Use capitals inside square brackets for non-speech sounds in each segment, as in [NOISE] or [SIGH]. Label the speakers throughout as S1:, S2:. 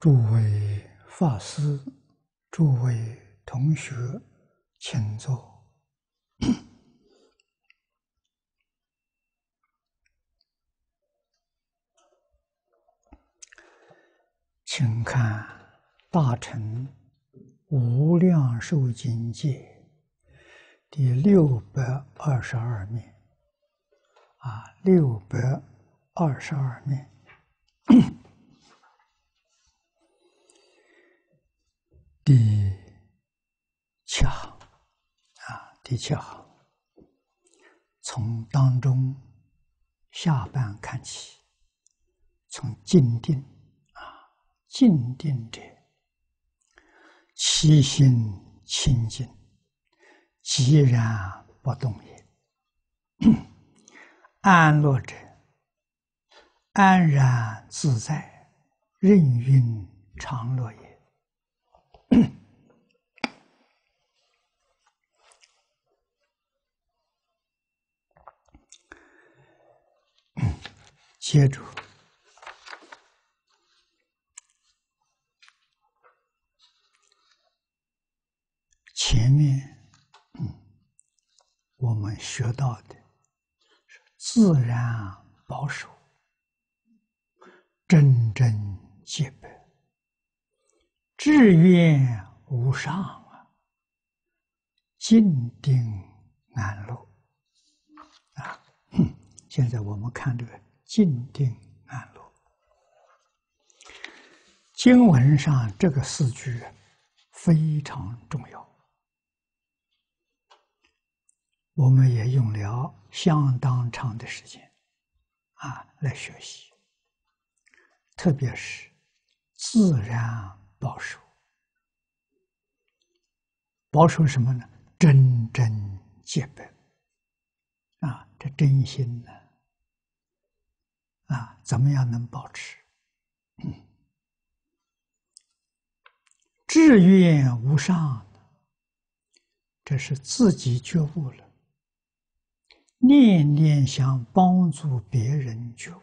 S1: 诸位法师、诸位同学，请坐。[COUGHS] 请看《大乘无量寿经》卷第六百二十二面，啊，六百二十二面。切好，从当中下半看起，从静定啊，静定者，其心清净，寂然不动也；[COUGHS] 安乐者，安然自在，任运常乐也。接着，前面，嗯，我们学到的是自然保守、真真洁白、志愿无上啊、静定安乐啊。现在我们看这个。静定安乐，经文上这个四句非常重要，我们也用了相当长的时间啊来学习，特别是自然保守，保守什么呢？真真见本啊，这真心呢。啊，怎么样能保持？志愿无上，这是自己觉悟了；念念想帮助别人觉悟，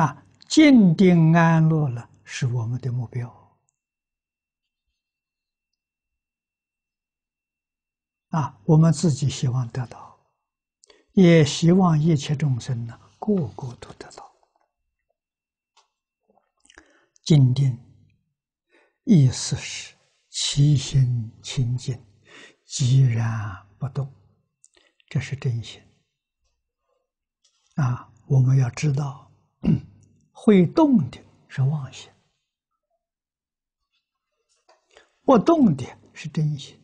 S1: 啊，静定安乐了，是我们的目标。啊，我们自己希望得到。也希望一切众生呢，个个都得到静定。意思是，其心清净，寂然不动，这是真心。啊，我们要知道，会动的是妄心，不动的是真心。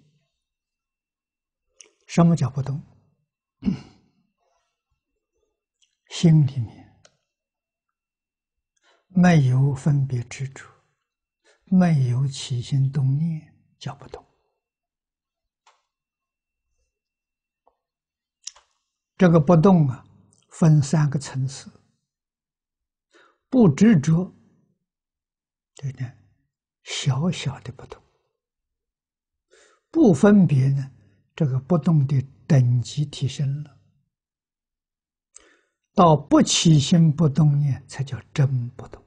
S1: 什么叫不动？心里面没有分别执着，没有起心动念，叫不动。这个不动啊，分三个层次：不执着，这点小小的不同；不分别呢，这个不动的等级提升了。到不起心不动念，才叫真不动。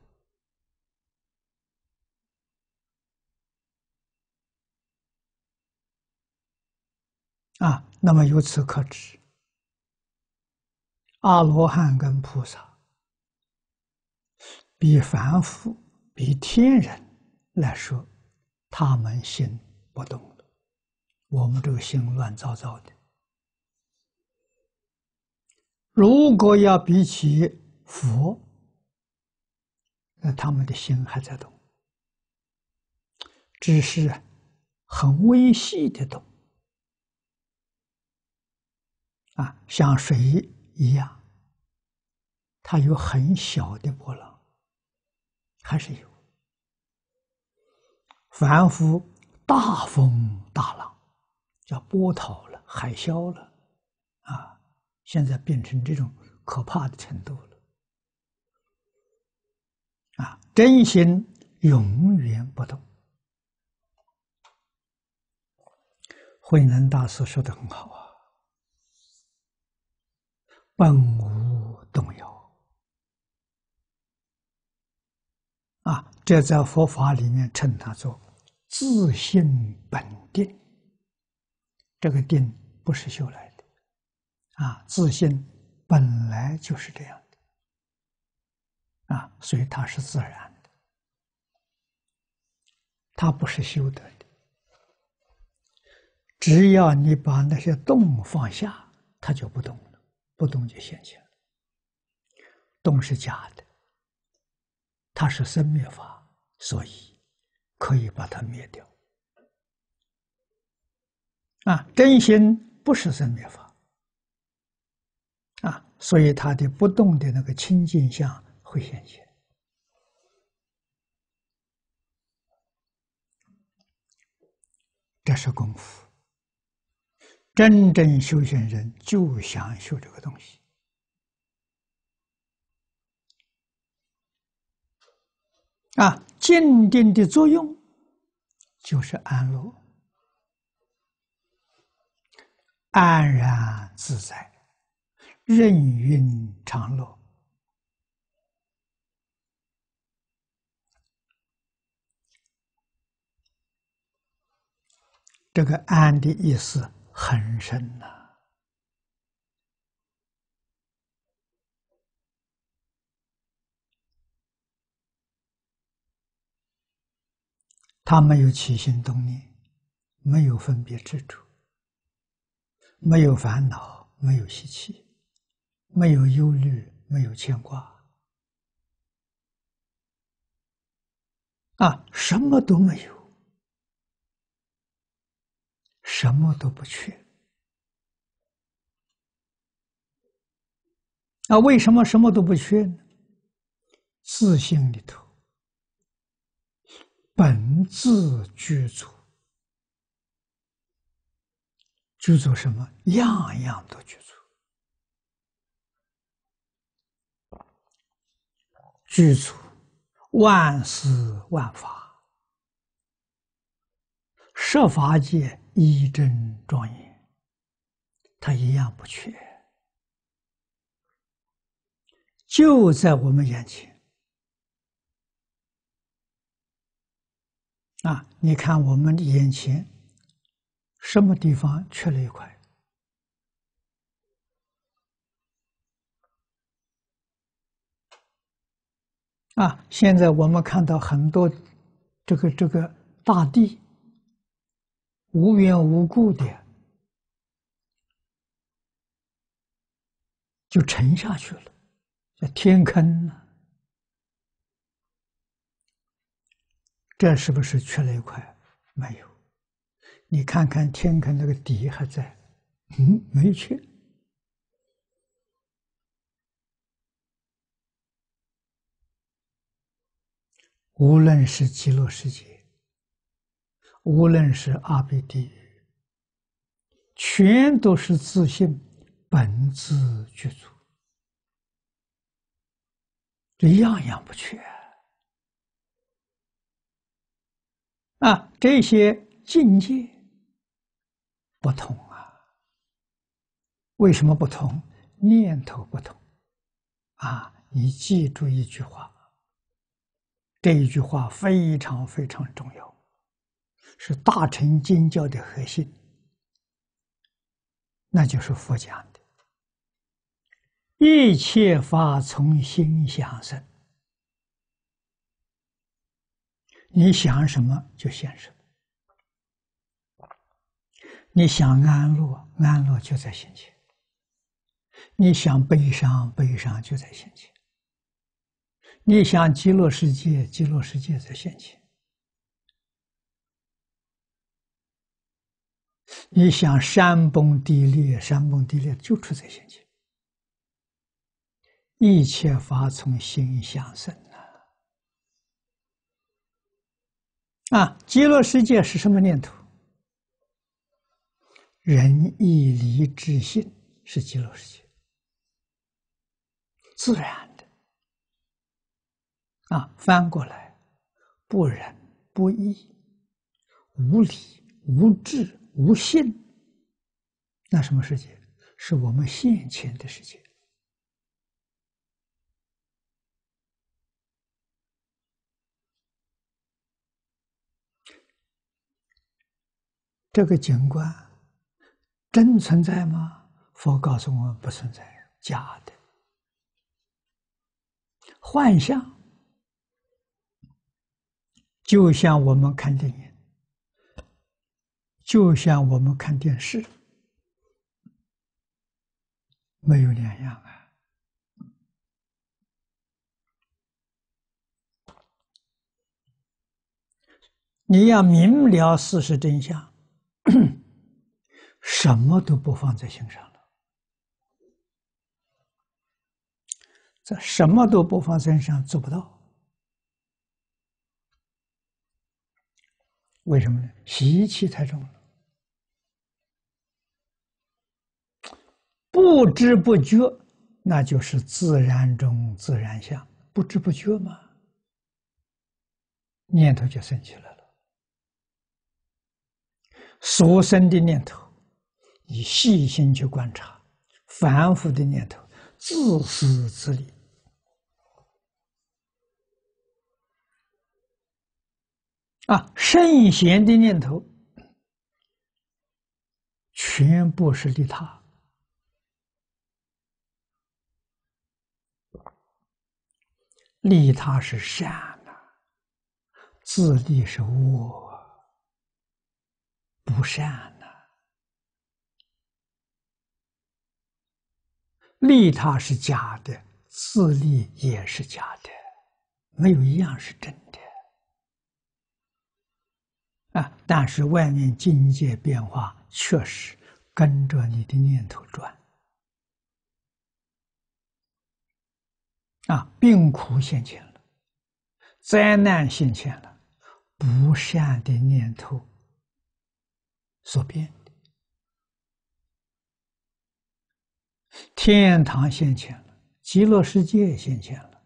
S1: 啊，那么由此可知，阿罗汉跟菩萨，比凡夫、比天人来说，他们心不动了。我们这个心乱糟糟的。如果要比起佛，那他们的心还在动，只是很微细的动啊，像水一样，它有很小的波浪，还是有；凡夫大风大浪，叫波涛了，海啸了。现在变成这种可怕的程度了啊！真心永远不动。慧能大师说的很好啊，本无动摇啊！这在佛法里面称它做自信本定。这个定不是修来的。啊，自信本来就是这样的啊，所以它是自然的，它不是修得的。只要你把那些动放下，它就不动了，不动就现了。动是假的，它是生灭法，所以可以把它灭掉。啊，真心不是生灭法。所以，他的不动的那个清净相会显现。这是功夫。真正修行人就想修这个东西啊！静定的作用就是安乐，安然自在。任运常乐，这个安的意思很深呐。他没有起心动念，没有分别执着，没有烦恼，没有习气。没有忧虑，没有牵挂，啊，什么都没有，
S2: 什么都不
S1: 缺。那为什么什么都不缺呢？自信里头，本自具足，具足什么？样样都具足。具足万事万法，设法界一真庄严，他一样不缺，就在我们眼前。啊，你看我们眼前什么地方缺了一块？啊，现在我们看到很多这个这个大地无缘无故的就沉下去了，叫天坑呢。这是不是缺了一块？没有，你看看天坑那个底还在，嗯，没缺。无论是极乐世界，无论是阿鼻地狱，全都是自信本自具足，这样样不缺啊。这些境界不同啊，为什么不同？念头不同啊！你记住一句话。这一句话非常非常重要，是大乘经教的核心，那就是佛讲的：“一切法从心想生。”你想什么就现什么，你想安乐，安乐就在心间；你想悲伤，悲伤就在心间。你想极落世界，极落世界在现前；你想山崩地裂，山崩地裂就出在现前。一切法从心想生啊！啊，极乐世界是什么念头？仁义礼智信是极乐世界，自然。啊，翻过来，不仁不义，无理无智无信，那什么世界？是我们现前的世界。这个景观真存在吗？佛告诉我们不存在，假的，幻象。就像我们看电影，就像我们看电视，没有两样啊！你要明了事实真相，[CLEARS THROAT] 什么都不放在心上了，这什么都不放在心上，做不到。为什么呢？习气太重了，不知不觉，那就是自然中自然相，不知不觉嘛，念头就生起来了。所生的念头，你细心去观察，凡夫的念头，自私自利。啊，圣贤的念头全部是利他，利他是善呐，自利是恶，不善呐。利他是假的，自利也是假的，没有一样是真的。啊！但是外面境界变化确实跟着你的念头转。啊，病苦现前了，灾难现前了，不善的念头所变的；天堂现前了，极乐世界现前了，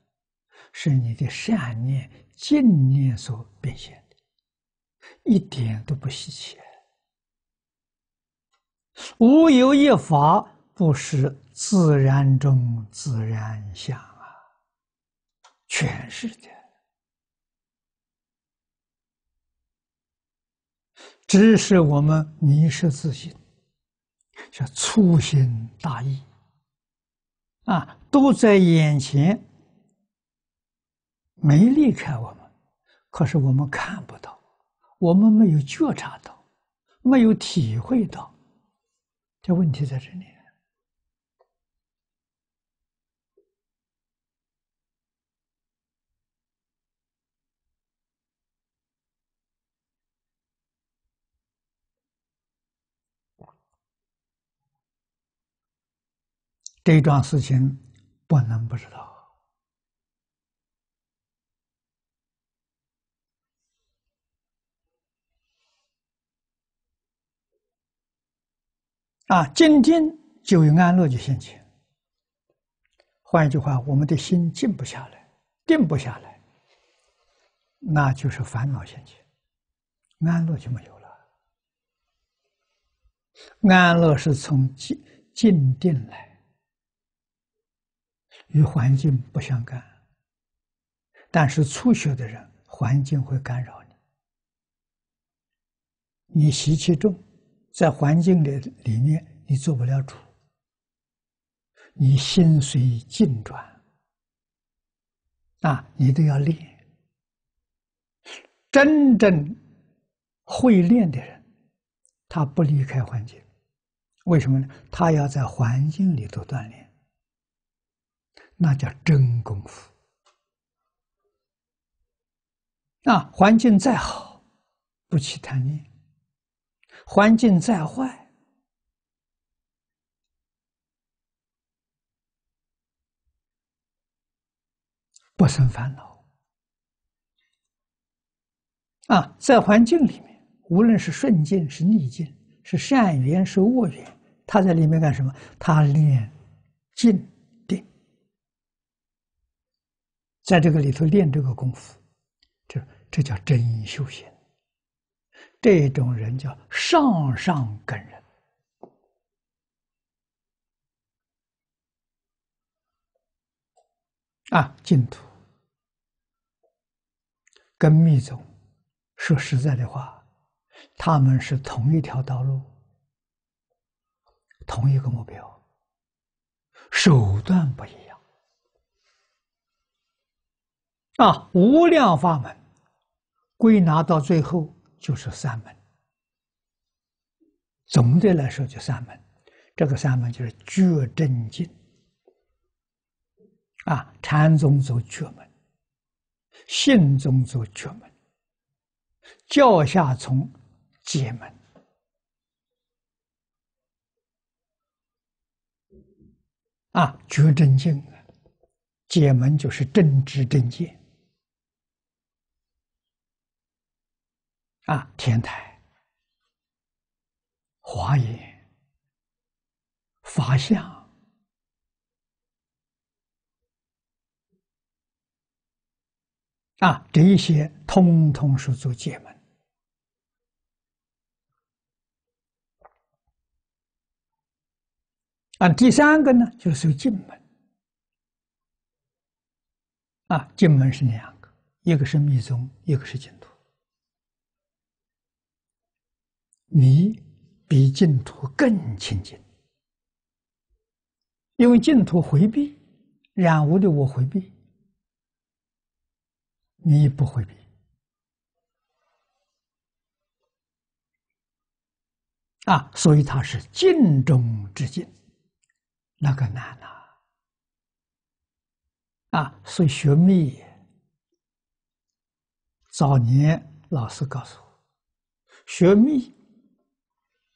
S1: 是你的善念、净念所变现。一点都不稀奇，无有一法不是自然中自然相啊，全是的，只是我们迷失自信，叫粗心大意，啊，都在眼前，没离开我们，可是我们看不到。我们没有觉察到，没有体会到，这问题在这里。这一桩事情不能不知道。啊，静定就有安乐的现前。换一句话，我们的心静不下来，定不下来，那就是烦恼现前，安乐就没有了。安乐是从静、静定来，与环境不相干。但是初学的人，环境会干扰你，你习气重。在环境的里面，你做不了主，你心随境转，啊，你都要练。真正会练的人，他不离开环境，为什么呢？他要在环境里头锻炼，那叫真功夫。那环境再好，不起贪念。环境再坏，不生烦恼啊！在环境里面，无论是顺境是逆境，是善缘是恶缘，他在里面干什么？他练静定，在这个里头练这个功夫，这这叫真修仙。这种人叫上上根人啊，净土跟密宗说实在的话，他们是同一条道路，同一个目标，手段不一样啊。无量法门归拿到最后。就是三门，总的来说就三门。这个三门就是绝真经。啊，禅宗走觉门，信宗做觉门，教下从解门啊，绝真经啊，解门就是正知正见。啊，天台、
S2: 华严、法相
S1: 啊，这一些通通是做界门。啊，第三个呢，就是进门。啊，进门是两个，一个是密宗，一个是净土。你比净土更清净，因为净土回避染污的我回避，你不回避啊，所以他是尽中之尽，那个难呐！啊，所以学密早年老师告诉我，学密。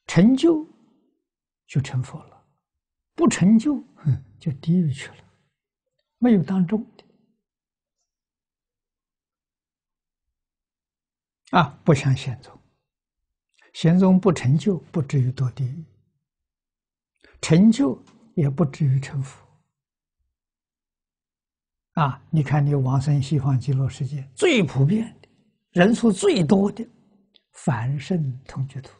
S1: 成就就成佛了，不成就哼，就地狱去了，没有当中的啊！不像玄宗，玄宗不成就不至于堕地狱，成就也不至于成佛啊！你看，你往生西方极乐世界最普遍的人数最多的凡圣同居土。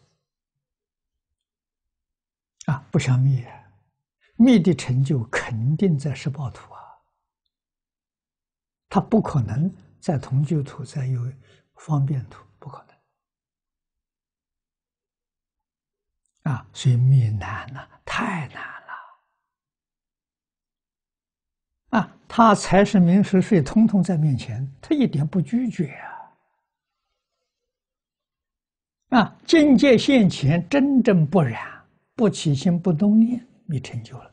S1: 不想灭，灭的成就肯定在十报土啊，他不可能在同居土，在有方便土，不可能啊！所以灭难了，太难了啊！他财、是名、食、睡，通通在面前，他一点不拒绝啊！啊，境界现前，真正不染。不起心，不动念，你成就了；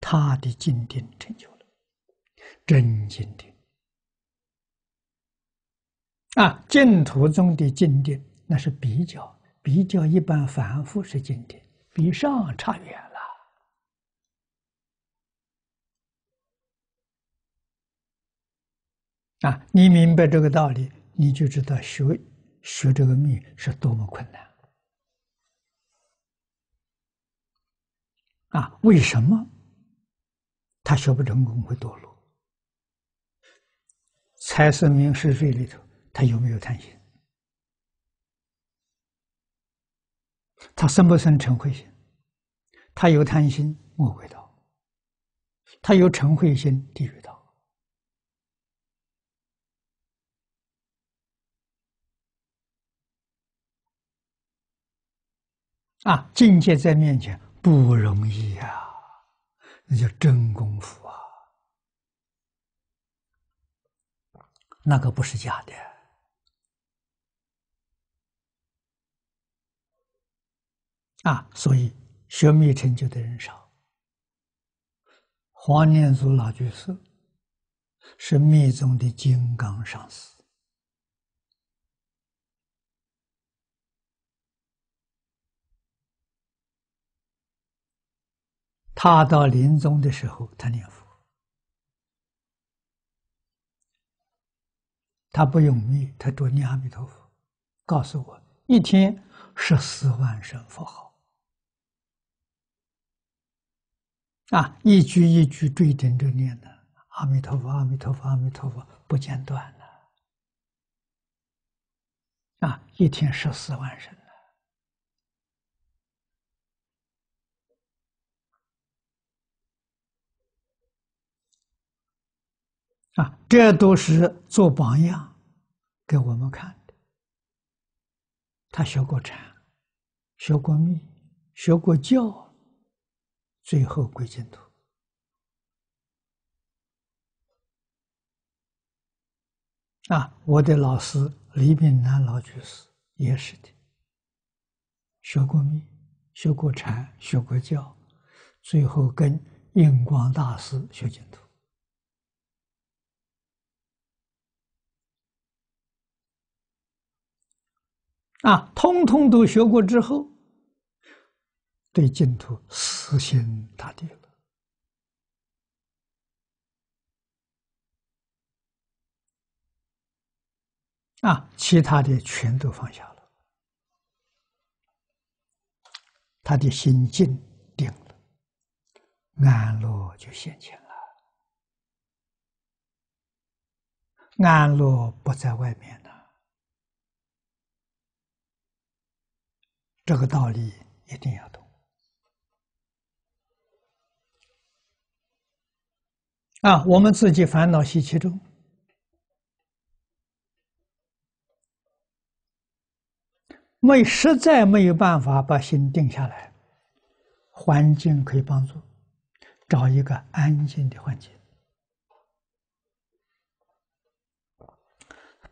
S1: 他的金定成就了，真经定啊！净土中的经定，那是比较比较一般凡夫是经定，比上差远了啊！你明白这个道理，你就知道学学这个密是多么困难。啊，为什么他学不成功会堕落？财色名是非里头，他有没有贪心？他生不生成慧心？他有贪心，恶鬼道；他有成慧心，地狱道。啊，境界在面前。不容易呀，那叫真功夫啊，那个不是假的啊，所以学密成就的人少。黄念祖老居士是密宗的金刚上师。他到临终的时候，他念佛，他不用易，他多念阿弥陀佛，告诉我一天十四万声佛号，啊，一句一句对等着念的阿弥陀佛，阿弥陀佛，阿弥陀佛，不间断的，啊，一天十四万声。啊，这都是做榜样给我们看的。他学过禅，学过密，学过教，最后归净土。啊，我的老师李炳南老居士也是的，学过密，学过禅，学过教，最后跟印光大师学净土。啊，通通都学过之后，对净土死心塌地了。啊，其他的全都放下了，他的心境定了，安乐就现前了。安乐不在外面了。这个道理一定要懂啊！我们自己烦恼习气重，没实在没有办法把心定下来，环境可以帮助，找一个安静的环境，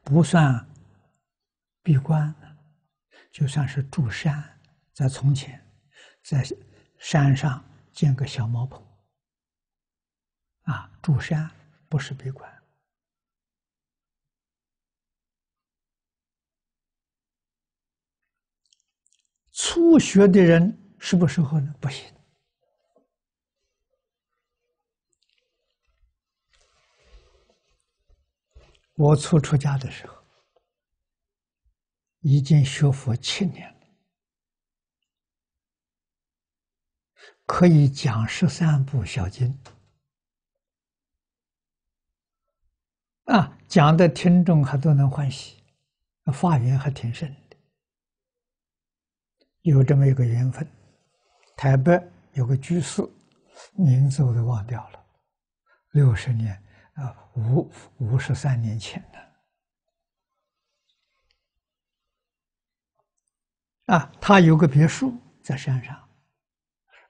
S1: 不算闭关。就算是住山，在从前，在山上建个小茅棚，啊，住山不是闭关。初学的人适不适合呢？不行。我初出家的时候。已经学佛七年了，可以讲十三部小经，啊，讲的听众还都能欢喜，发言缘还挺深的。有这么一个缘分，台北有个居士，名字我都忘掉了，六十年啊，五五十三年前的。啊，他有个别墅在山上，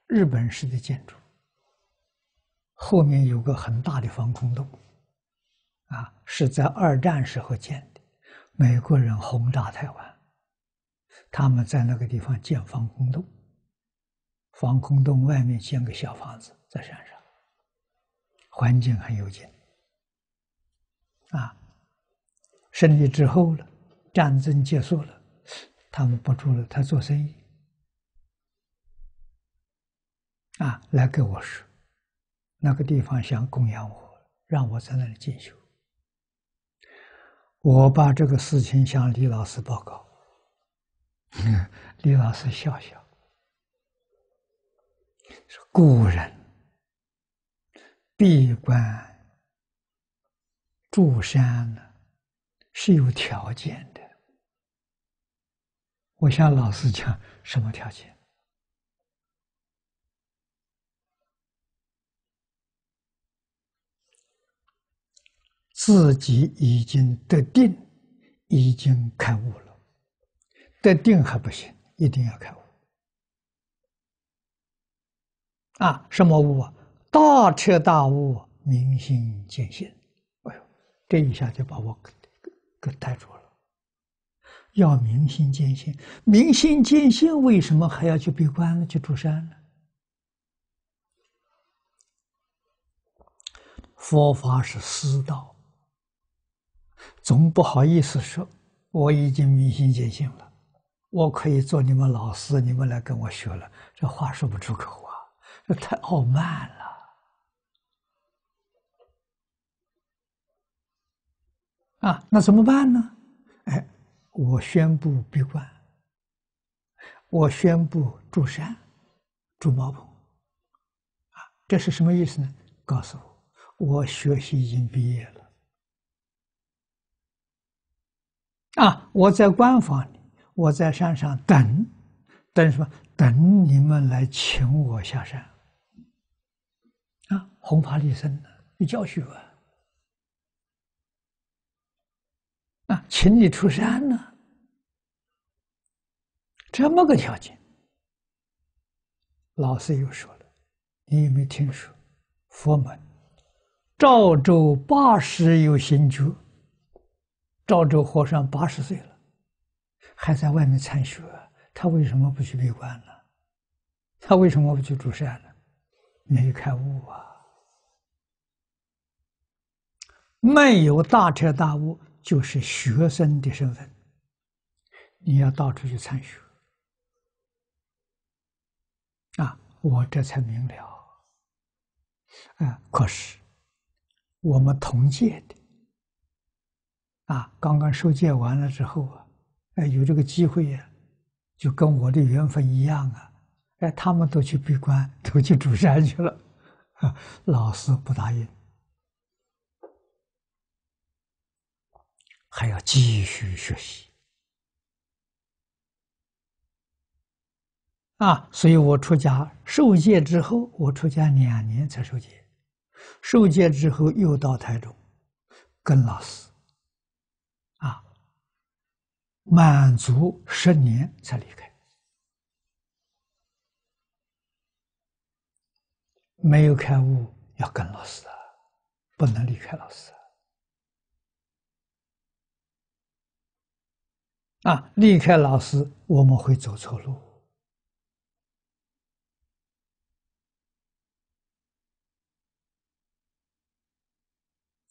S1: 日本式的建筑，后面有个很大的防空洞，啊，是在二战时候建的，美国人轰炸台湾，他们在那个地方建防空洞，防空洞外面建个小房子在山上，环境很幽静，啊，胜利之后了，战争结束了。他们不住了，他做生意，啊，来给我说，那个地方想供养我，让我在那里进修。我把这个事情向李老师报告，[LAUGHS] 李老师笑笑说：“古人闭关住山呢，是有条件的。”我向老师讲什么条件？自己已经得定，已经开悟了。得定还不行，一定要开悟。啊，什么悟啊？大彻大悟，明心见性。哎呦，这一下就把我给给给逮住了。要明心见性，明心见性，为什么还要去闭关呢？去住山呢？佛法是师道，总不好意思说我已经明心见性了，我可以做你们老师，你们来跟我学了，这话说不出口啊，这太傲慢了啊！那怎么办呢？哎。我宣布闭关，我宣布住山，住茅棚，啊，这是什么意思呢？告诉我，我学习已经毕业了，啊，我在官方里，我在山上等，等什么？等你们来请我下山，啊，红发立身的，你教训我。请你出山呢？这么个条件。老师又说了，你有没有听说，佛门赵州八十有新居。赵州和尚八十岁了，还在外面参学。他为什么不去闭关呢？他为什么不去住山呢？没有开悟啊！没有大彻大悟。就是学生的身份，你要到处去参学啊！我这才明了。啊，可是我们同届的啊，刚刚受戒完了之后啊，哎，有这个机会呀，就跟我的缘分一样啊！哎，他们都去闭关，都去主山去了，[LAUGHS] 啊，老师不答应。还要继
S2: 续学习
S1: 啊！所以我出家受戒之后，我出家两年才受戒。受戒之后又到台中跟老师啊，满足十年才离开。没有开悟要跟老师啊，不能离开老师。啊！离开老师，我们会走错路。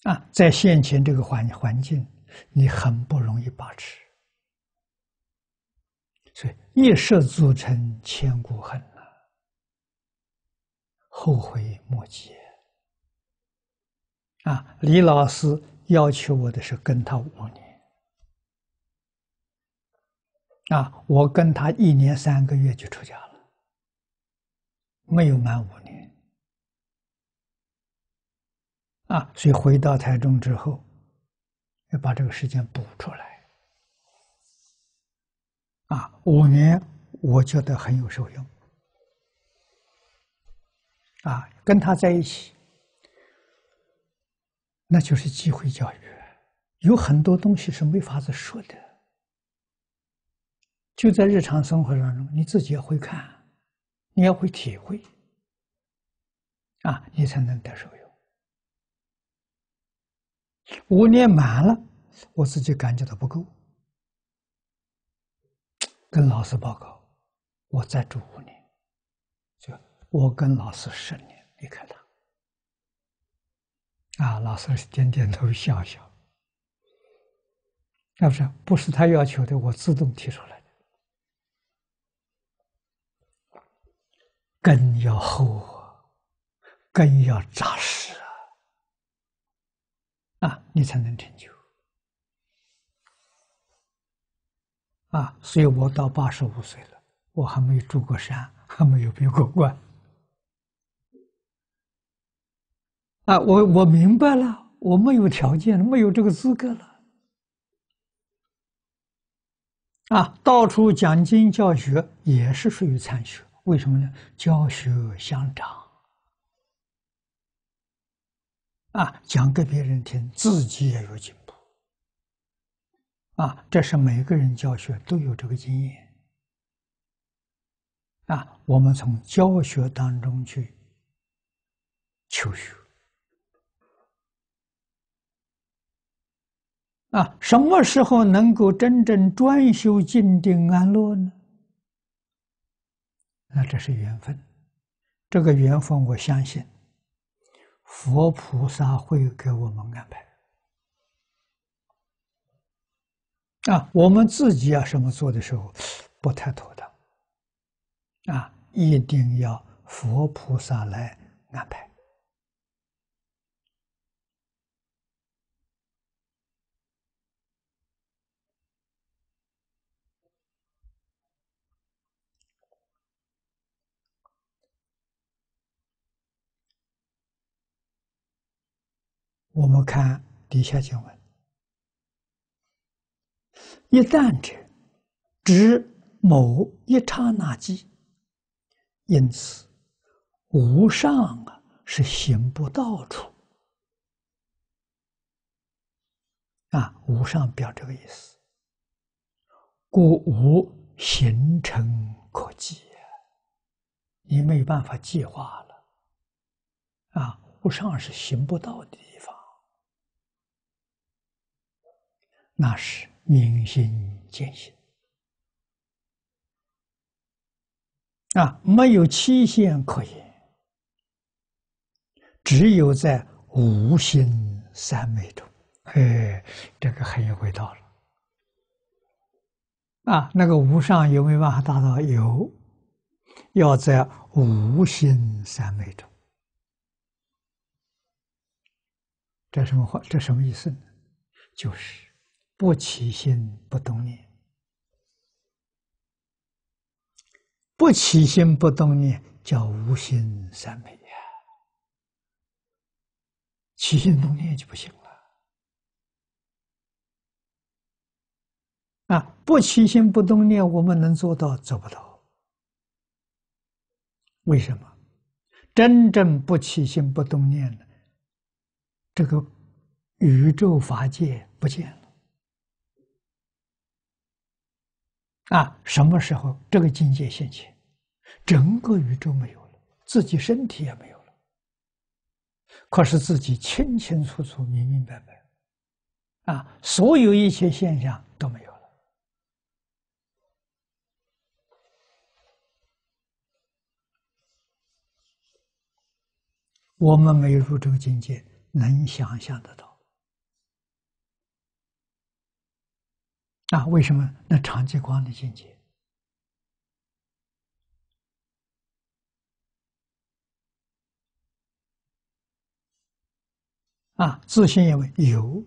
S1: 啊，在现前这个环环境，你很不容易把持，所以一失组成千古恨呐。后悔莫及。啊，李老师要求我的是跟他五年。啊，我跟他一年三个月就出家了，没有满五年，啊，所以回到台中之后，要把这个时间补出来，啊，五年我觉得很有受用，啊，跟他在一起，那就是机会教育，有很多东西是没法子说的。就在日常生活当中，你自己要会看，你要会体会，啊，你才能得受用。五年满了，我自己感觉到不够，跟老师报告，我再住五年，就我跟老师十年离开他，啊，老师点点头笑笑，那不是不是他要求的，我自动提出来。根要厚，根要扎实啊，你才能成就啊。所以我到八十五岁了，我还没住过山，还没有闭过关啊。我我明白了，我没有条件没有这个资格了啊。到处讲经教学也是属于残学。为什么呢？教学相长，啊，讲给别人听，自己也有进步，啊，这是每个人教学都有这个经验，啊，我们从教学当中去求学，啊，什么时候能够真正专修静定安乐呢？那这是缘分，这个缘分我相信，佛菩萨会给我们安排。啊，我们自己要什么做的时候，不太妥当。啊，一定要佛菩萨来安排。我们看底下经文，一旦者，指某一刹那间。因此，无上啊是行不到处。啊，无上表这个意思。故无形成可计，你没有办法计划了。啊，无上是行不到的。那是明心见性啊，没有期限可言，只有在无心三昧中。哎，这个很有味道了。啊，那个无上有没有办法达到？有，要在无心三昧中。这什么话？这什么意思呢？就是。不起心不动念，不起心不动念叫无心三昧呀。起心动念就不行了。啊，不起心不动念，我们能做到做不到？为什么？真正不起心不动念的，这个宇宙法界不见了。啊，什么时候这个境界现起？整个宇宙没有了，自己身体也没有了。可是自己清清楚楚、明明白白，啊，所有一切现象都没有了。我们没有入这个境界，能想象得到。啊，为什么那常寂光的境界？啊，自信认为有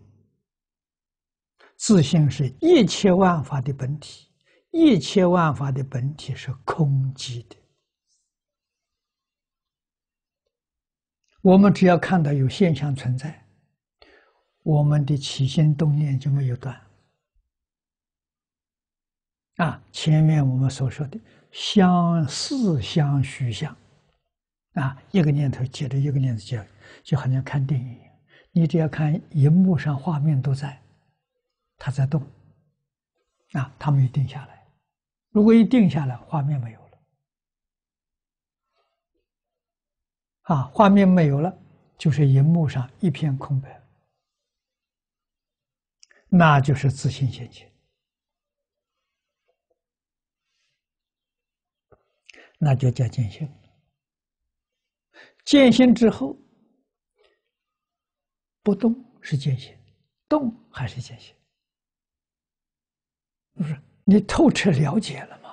S1: 自信是一切万法的本体，一切万法的本体是空寂的。我们只要看到有现象存在，我们的起心动念就没有断。啊，前面我们所说的相、似相、虚相，啊，一个念头接着一个念头接，就好像看电影一样，你只要看荧幕上画面都在，它在动，啊，它没定下来。如果一定下来，画面没有了，啊，画面没有了，就是荧幕上一片空白，那就是自信现现。那就叫见性。见性之后，不动是见性，动
S2: 还是见性，
S1: 不是？你透彻了解了吗？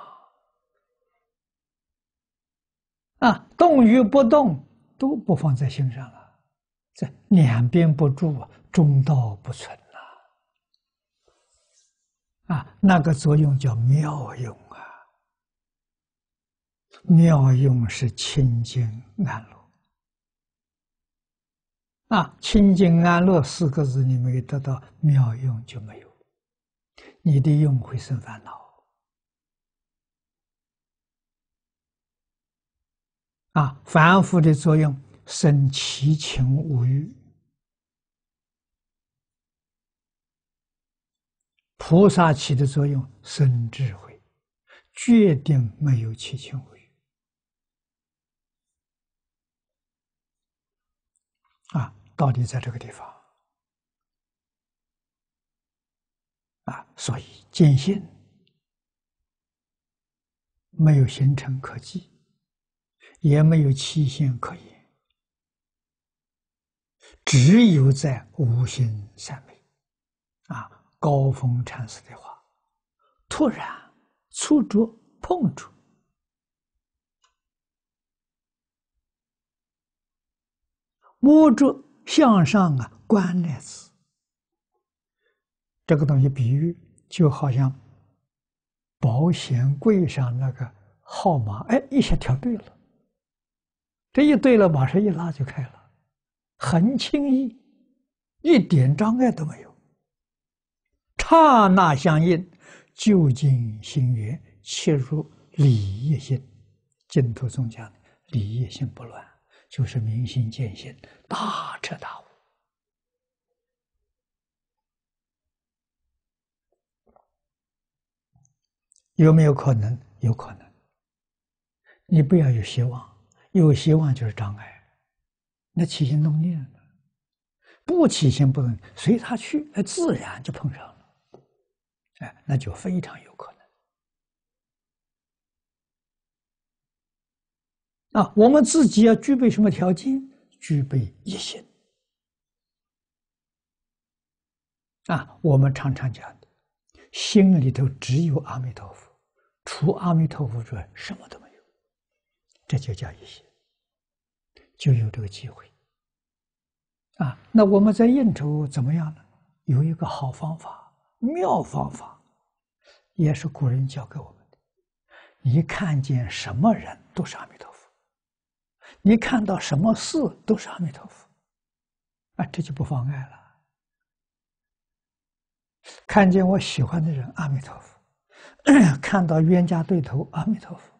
S1: 啊，动与不动都不放在心上了，这两边不住，中道不存了。啊，那个作用叫妙用。妙用是清净安乐啊！清净安乐四个字，你没得到妙用就没有，你的用会生烦恼啊！凡夫的作用生七情五欲，菩萨起的作用生智慧，决定没有七情五。到底在这个地方啊，所以见性没有形成可迹，也没有期限可言，只有在无心三昧啊。高峰禅师的话，突然粗着碰触，摸着向上啊，关来死。这个东西比喻就好像保险柜上那个号码，哎，一下调对了，这一对了，马上一拉就开了，很轻易，一点障碍都没有。刹那相应，就近心源，切入理业性。净土中讲的理业性不乱。就是明心见性，大彻大悟。有没有可能？有可能。你不要有希望，有希望就是障碍。那起心动念，不起心不能随他去，那自然就碰上了。哎，那就非常有可能。啊，我们自己要具备什么条件？具备一心。啊，我们常常讲的，心里头只有阿弥陀佛，除阿弥陀佛之外，什么都没有，这就叫一心，就有这个机会。啊，那我们在应酬怎么样呢？有一个好方法，妙方法，也是古人教给我们的。你看见什么人都是阿弥陀佛。你看到什么寺都是阿弥陀佛，啊，这就不妨碍了。看见我喜欢的人，阿弥陀佛；看到冤家对头，阿弥陀佛。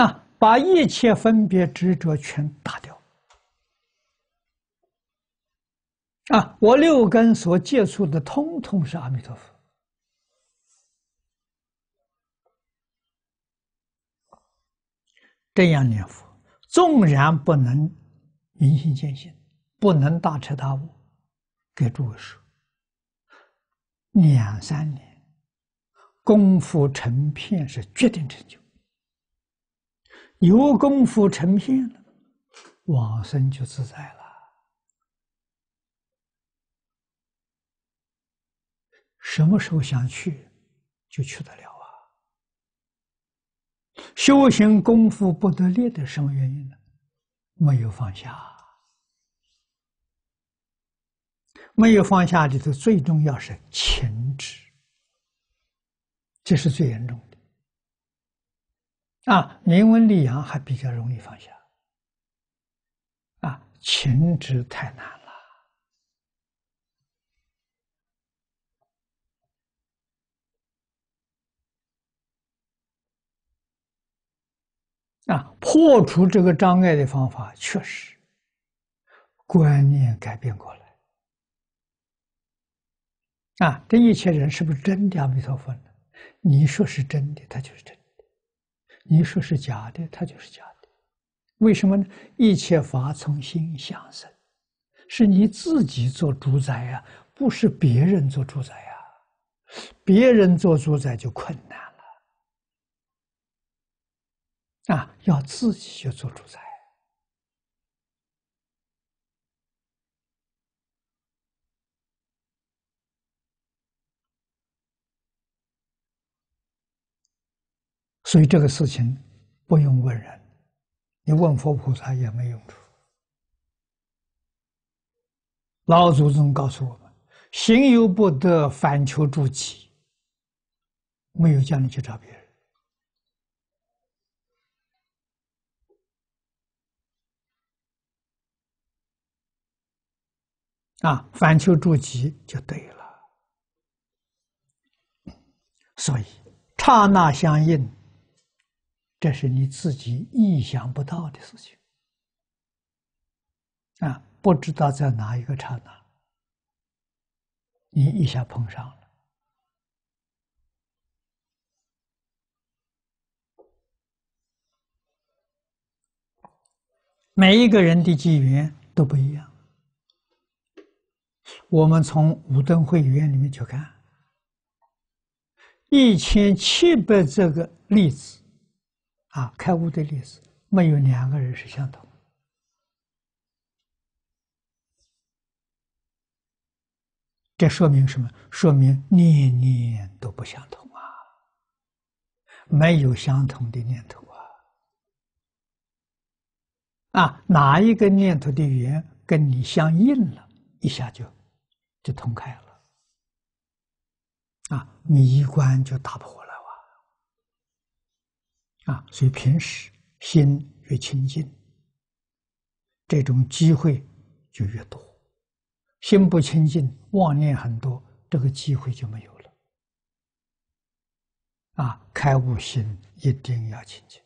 S1: 啊，把一切分别执着全打掉。啊，我六根所接触的，通通是阿弥陀佛。这样念佛，纵然不能明心见性，不能大彻大悟，给诸位说，两三年功夫成片是决定成就。有功夫成片了，往生就自在了，什么时候想去，就去得了。修行功夫不得力的什么原因呢？没有放下，没有放下里头最重要是情执，这是最严重的。啊，明文立阳还比较容易放下，啊，情执太难了。啊，破除这个障碍的方法，确实观念改变过来。啊，这一切人是不是真的阿弥陀佛呢？你说是真的，他就是真的；你说是假的，他就是假的。为什么呢？一切法从心想生，是你自己做主宰呀，不是别人做主宰呀。别人做主宰就困难。啊，要自己去做主宰。所以这个事情不用问人，你问佛菩萨也没用处。老祖宗告诉我们：“行有不得，反求诸己。”没有叫你去找别人。啊，反求诸己就对了。所以，刹那相应，这是你自己意想不到的事情啊！不知道在哪一个刹那，你一下碰上了。每一个人的机缘都不一样。我们从五灯会言里面去看，一千七百这个例子，啊，开悟的例子，没有两个人是相同。这说明什么？说明念念都不相同啊，没有相同的念头啊，啊，哪一个念头的缘跟你相应了？一下就就通开了啊！你一关就打不回来了啊！所以平时心越清净，这种机会就越多；心不清净，妄念很多，这个机会就没有了啊！开悟心一定要清净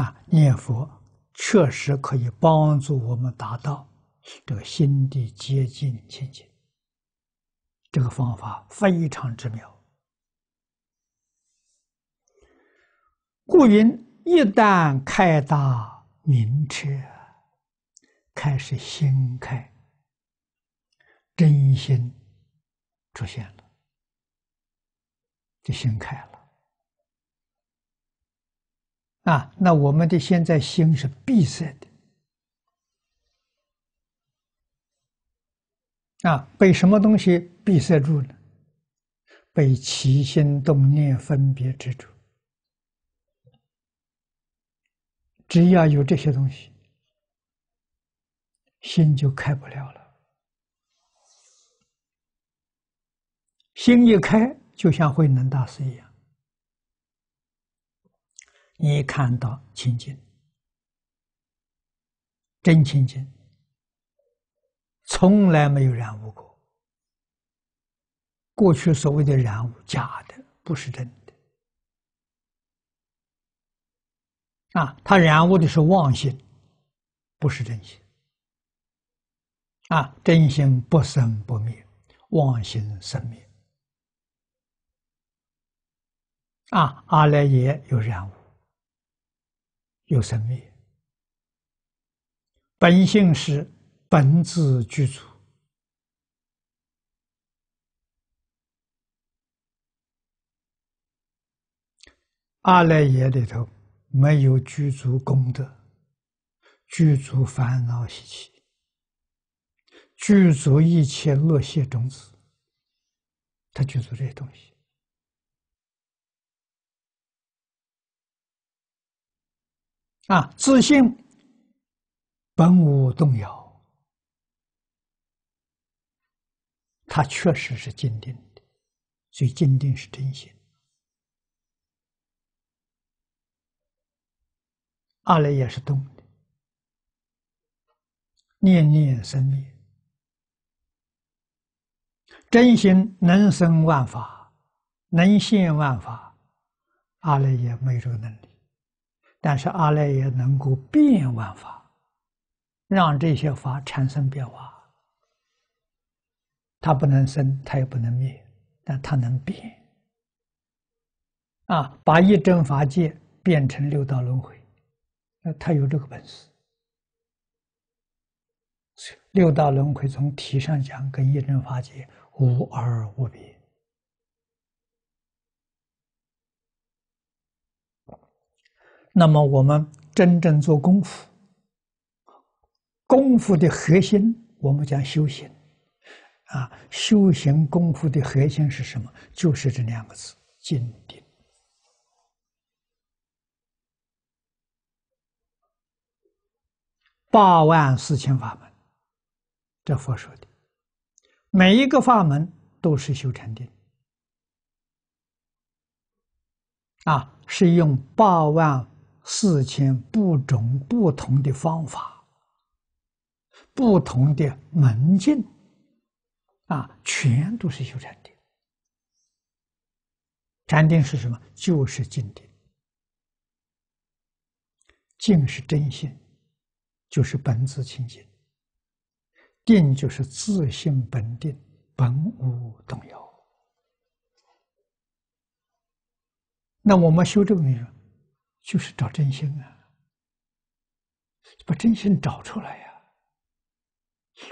S1: 啊！念佛。确实可以帮助我们达到这个新的接近境界，这个方法非常之妙。故云，一旦开大明彻，开始新开，真心出现了，就新开了。啊，那我们的现在心是闭塞的，啊，被什么东西闭塞住了？被起心动念分别之住，只要有这些东西，心就开不了了。心一开，就像慧能大师一样。你看到清净，真清净，从来没有染污过。过去所谓的染污，假的，不是真的。啊，他染污的是妄心，不是真心。啊，真心不生不灭，妄心生灭。啊，阿赖耶有染污。有神秘，本性是本质具足。阿赖耶里头没有居住功德，具足烦恼习气，具足一切恶邪种子，他居住这些东西。
S2: 啊，自信
S1: 本无动摇，他确实是坚定的，所以坚定是真心。阿赖也是动的，念念生灭，真心能生万法，能现万法，阿赖也没有这个能力。但是阿赖耶能够变万法，让这些法产生变化。它不能生，它也不能灭，但它能变。啊，把一真法界变成六道轮回，那他有这个本事。六道轮回从体上讲，跟一真法界无二无别。那么我们真正做功夫，功夫的核心，我们讲修行，啊，修行功夫的核心是什么？就是这两个字：经定。八万四千法门，这佛说的，每一个法门都是修禅定，啊，是用八万。四千不种不同的方法，不同的门径啊，全都是修禅定。禅定是什么？就是静定，静是真心，就是本自清净，定就是自性本定，本无动摇。那我们修这个东西。就是找真心啊，把真心找出来呀。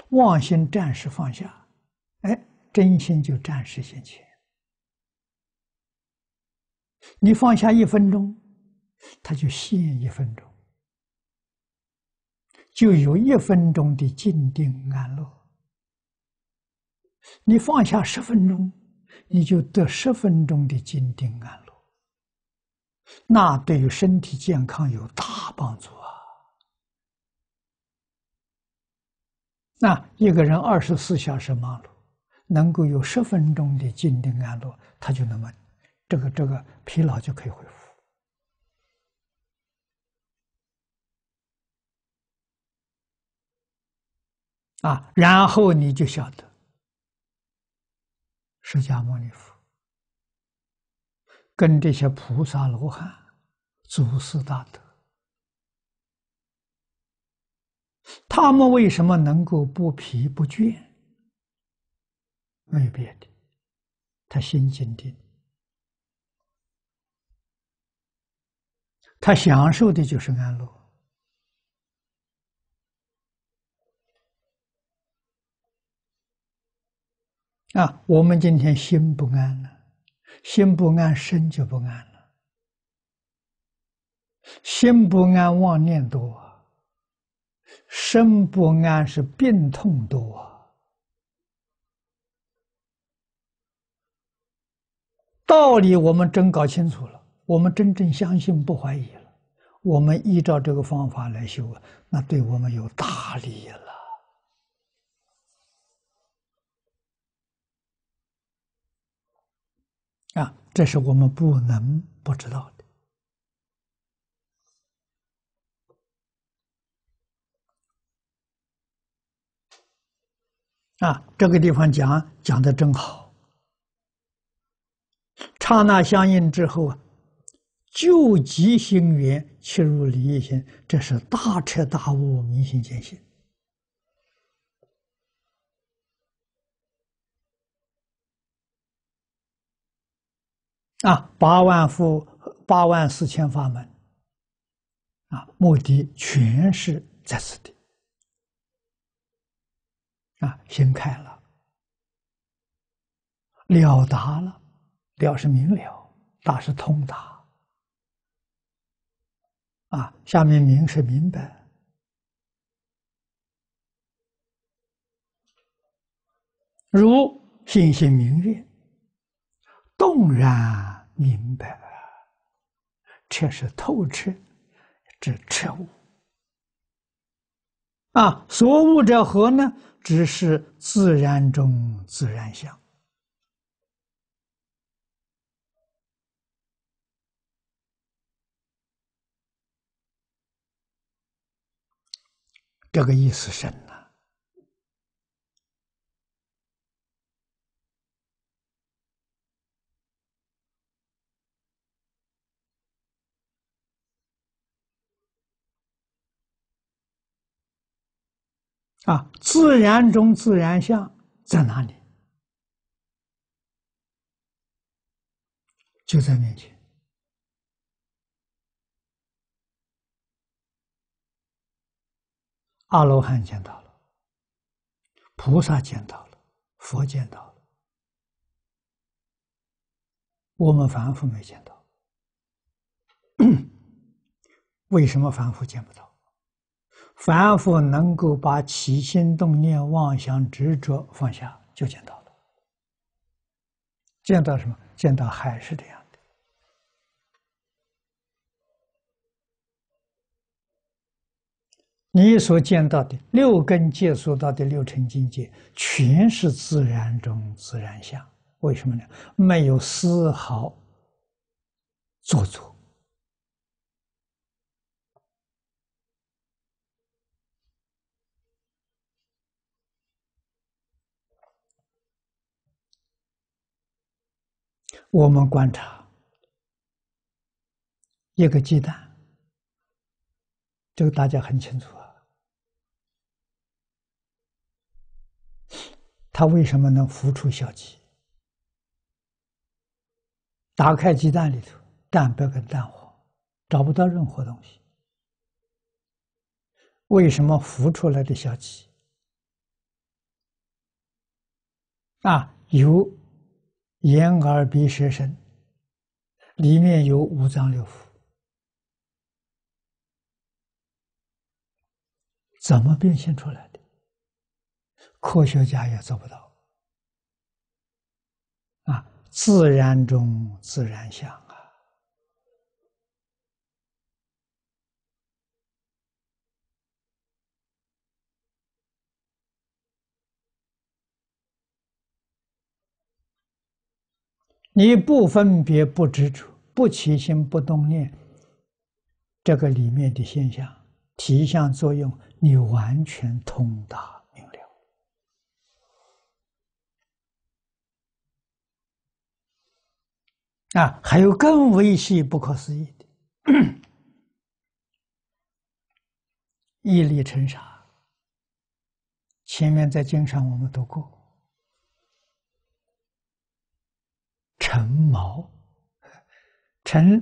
S1: 妄心暂时放下，哎，真心就暂时现前。你放下一分钟，他就现一分钟，就有一分钟的静定安乐。你放下十分钟，你就得十分钟的静定安乐。那对于身体健康有大帮助啊！那一个人二十四小时忙碌，能够有十分钟的静定安乐，他就那么，这个这个疲劳就可以恢复啊。然后你就晓得，释迦牟尼佛。跟这些菩萨罗汉、祖师大德，他们为什么能够不疲不倦？没有别的，他心坚定，他享受的就是安乐啊！我们今天心不安了。心不安，身就不安了；心不安，妄念多；身不安，是病痛多。道理我们真搞清楚了，我们真正相信不怀疑了，我们依照这个方法来修，那对我们有大利益了。啊，这是我们不能不知道的。啊，这个地方讲讲的真好。刹那相应之后啊，救急行缘切入离心，这是大彻大悟、明心见性。啊，八万佛，八万四千法门，啊，目的全是在此地，啊，心开了，了达了，了是明了，达是通达。啊，下面明是明白，如星心明月，动然。明白了，彻是透彻，之彻悟。啊，所悟者何呢？只是自然中自然相。
S2: 这个意思深。
S1: 啊，自然中自然相在哪里？就在面前。阿罗汉见到了，菩萨见到了，佛见到了，我们凡夫没见到。[CLEARS THROAT] 为什么凡夫见不到？凡夫能够把起心动念、妄想执着放下，就见到了；见到什么？见到还是这样的。你所见到的六根界、所到的六尘境界，全是自然中自然相。为什么呢？没有丝毫做作。我们观察一个鸡蛋，这个大家很清楚啊，它为什么能孵出小鸡？打开鸡蛋里头，蛋白跟蛋黄，找不到任何东西。为什么孵出来的小鸡啊有？眼、耳、鼻、舌、身，里面有五脏六腑，怎么变现出来的？科学家也做不到。啊，自然中自然相。你不分别，不执着，不起心，不动念，这个里面的现象、体相作用，你完全通达明了。啊，还有更微细、不可思议的，毅力成沙。前面在经上我们读过。尘毛，尘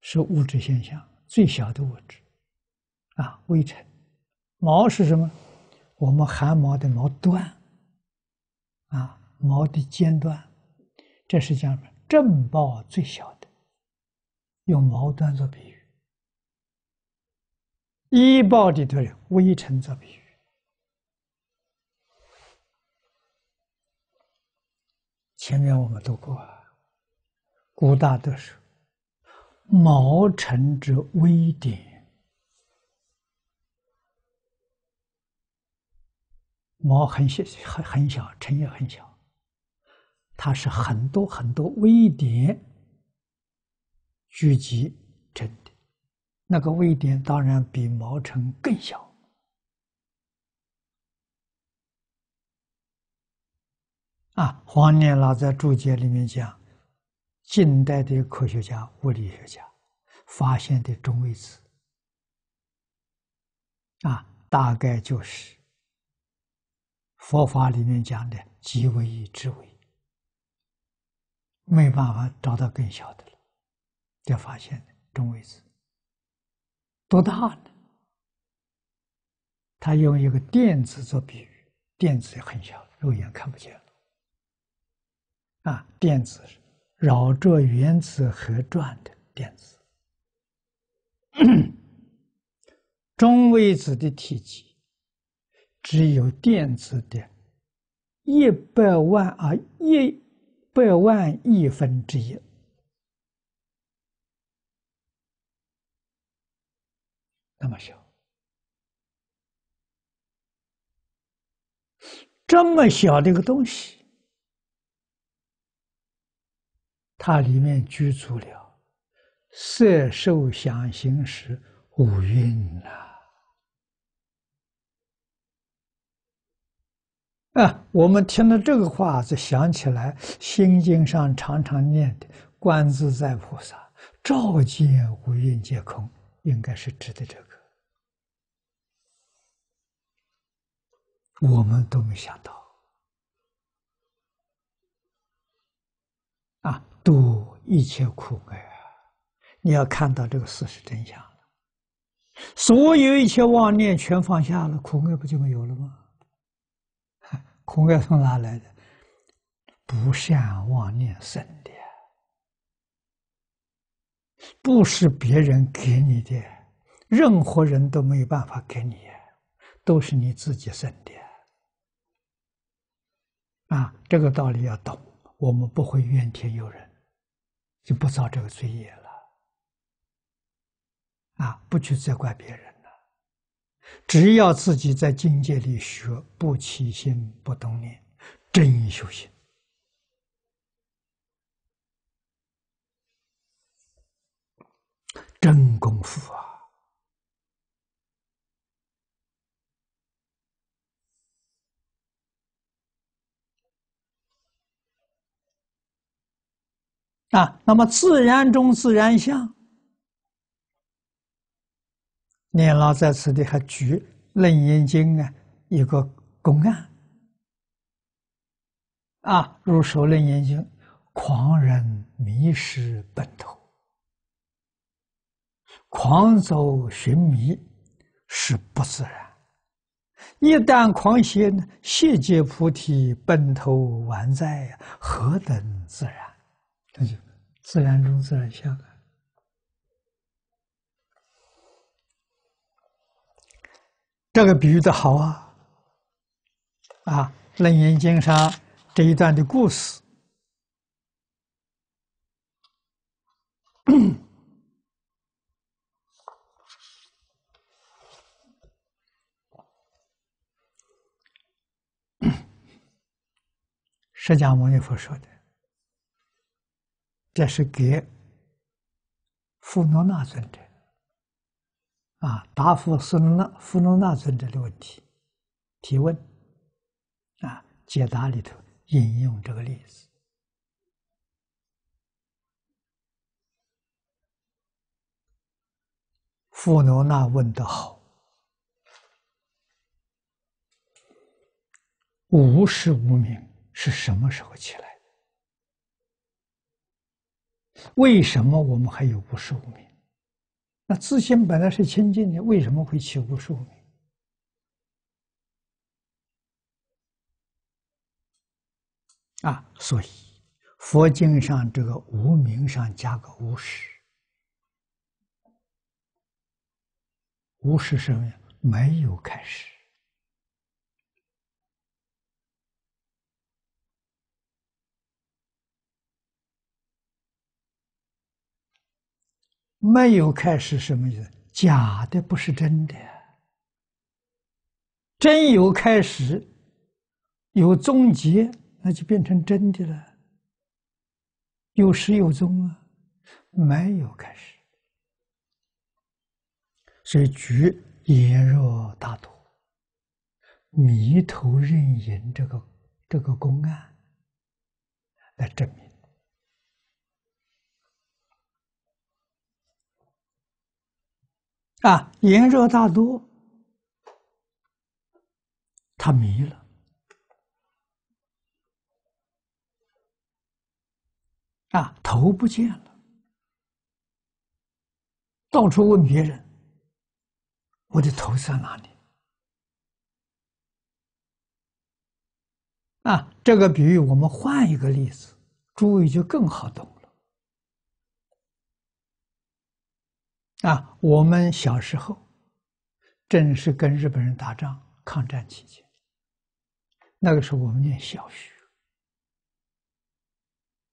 S1: 是物质现象，最小的物质，啊，微尘。毛是什么？我们汗毛的毛端，啊，毛的尖端。这是讲正报最小的，用毛端做比喻。一报里头的微尘做比喻。前面我们读过，古大德说：“毛尘之微点，毛很小很很小，尘也很小，它是很多很多微点聚集成的。那个微点当然比毛尘更小。”啊，黄念老在注解里面讲，近代的科学家、物理学家发现的中微子，啊，大概就是佛法里面讲的极微之微，没办法找到更小的了，就发现的中微子。多大呢？他用一个电子做比喻，电子也很小，肉眼看不见。啊，电子绕着原子核转的电子，[COUGHS] 中微子的体积只有电子的一百万啊一百万亿分之一，那么小，这么小的一个东西。它里面居住了色、受、想、行、识五蕴呐。啊，我们听了这个话，就想起来《心经》上常常念的“观自在菩萨，照见五蕴皆空”，应该是指的这个。我们都没想到，啊。度一切苦厄，你要看到这个事实真相了。所有一切妄念全放下了，苦厄不就没有了吗？[LAUGHS] 苦厄从哪来的？不善妄念生的，不是别人给你的，任何人都没有办法给你，都是你自己生的。啊，这个道理要懂，我们不会怨天尤人。就不造这个罪业了，啊，不去责怪别人了，只要自己在境界里学，不起心，不动念，真修行，
S2: 真功夫啊。
S1: 啊，那么自然中自然相，念老在此地还举楞严经啊，一个公案。啊，如说楞严经，狂人迷失本头，狂走寻迷是不自然。一旦狂歇，歇皆菩提本头完在何等自然？这就。自然中，自然相来。这个比喻的好啊！啊，《楞严经》上这一段的故事，[COUGHS] 释迦牟尼佛说的。这是给富罗纳尊者啊，答复斯罗纳富罗纳尊者的问题提问啊，解答里头引用这个例子。富罗纳问得好：无始无名是什么时候起来？为什么我们还有不寿命？那自性本来是清净的，为什么会起无寿命？啊，所以佛经上这个无名上加个无始，无始生命没有开始。没有开始，什么意思？假的不是真的。真有开始，有终结，那就变成真的了。有始有终啊，没有开始。所以，举也若大度，迷头认影这个这个公案来证明。啊，炎热大多，他迷了，啊，头不见了，到处问别人，我的头在哪里？啊，这个比喻我们换一个例子，诸位就更好懂。啊，我们小时候正是跟日本人打仗，抗战期间。那个时候我们念小学，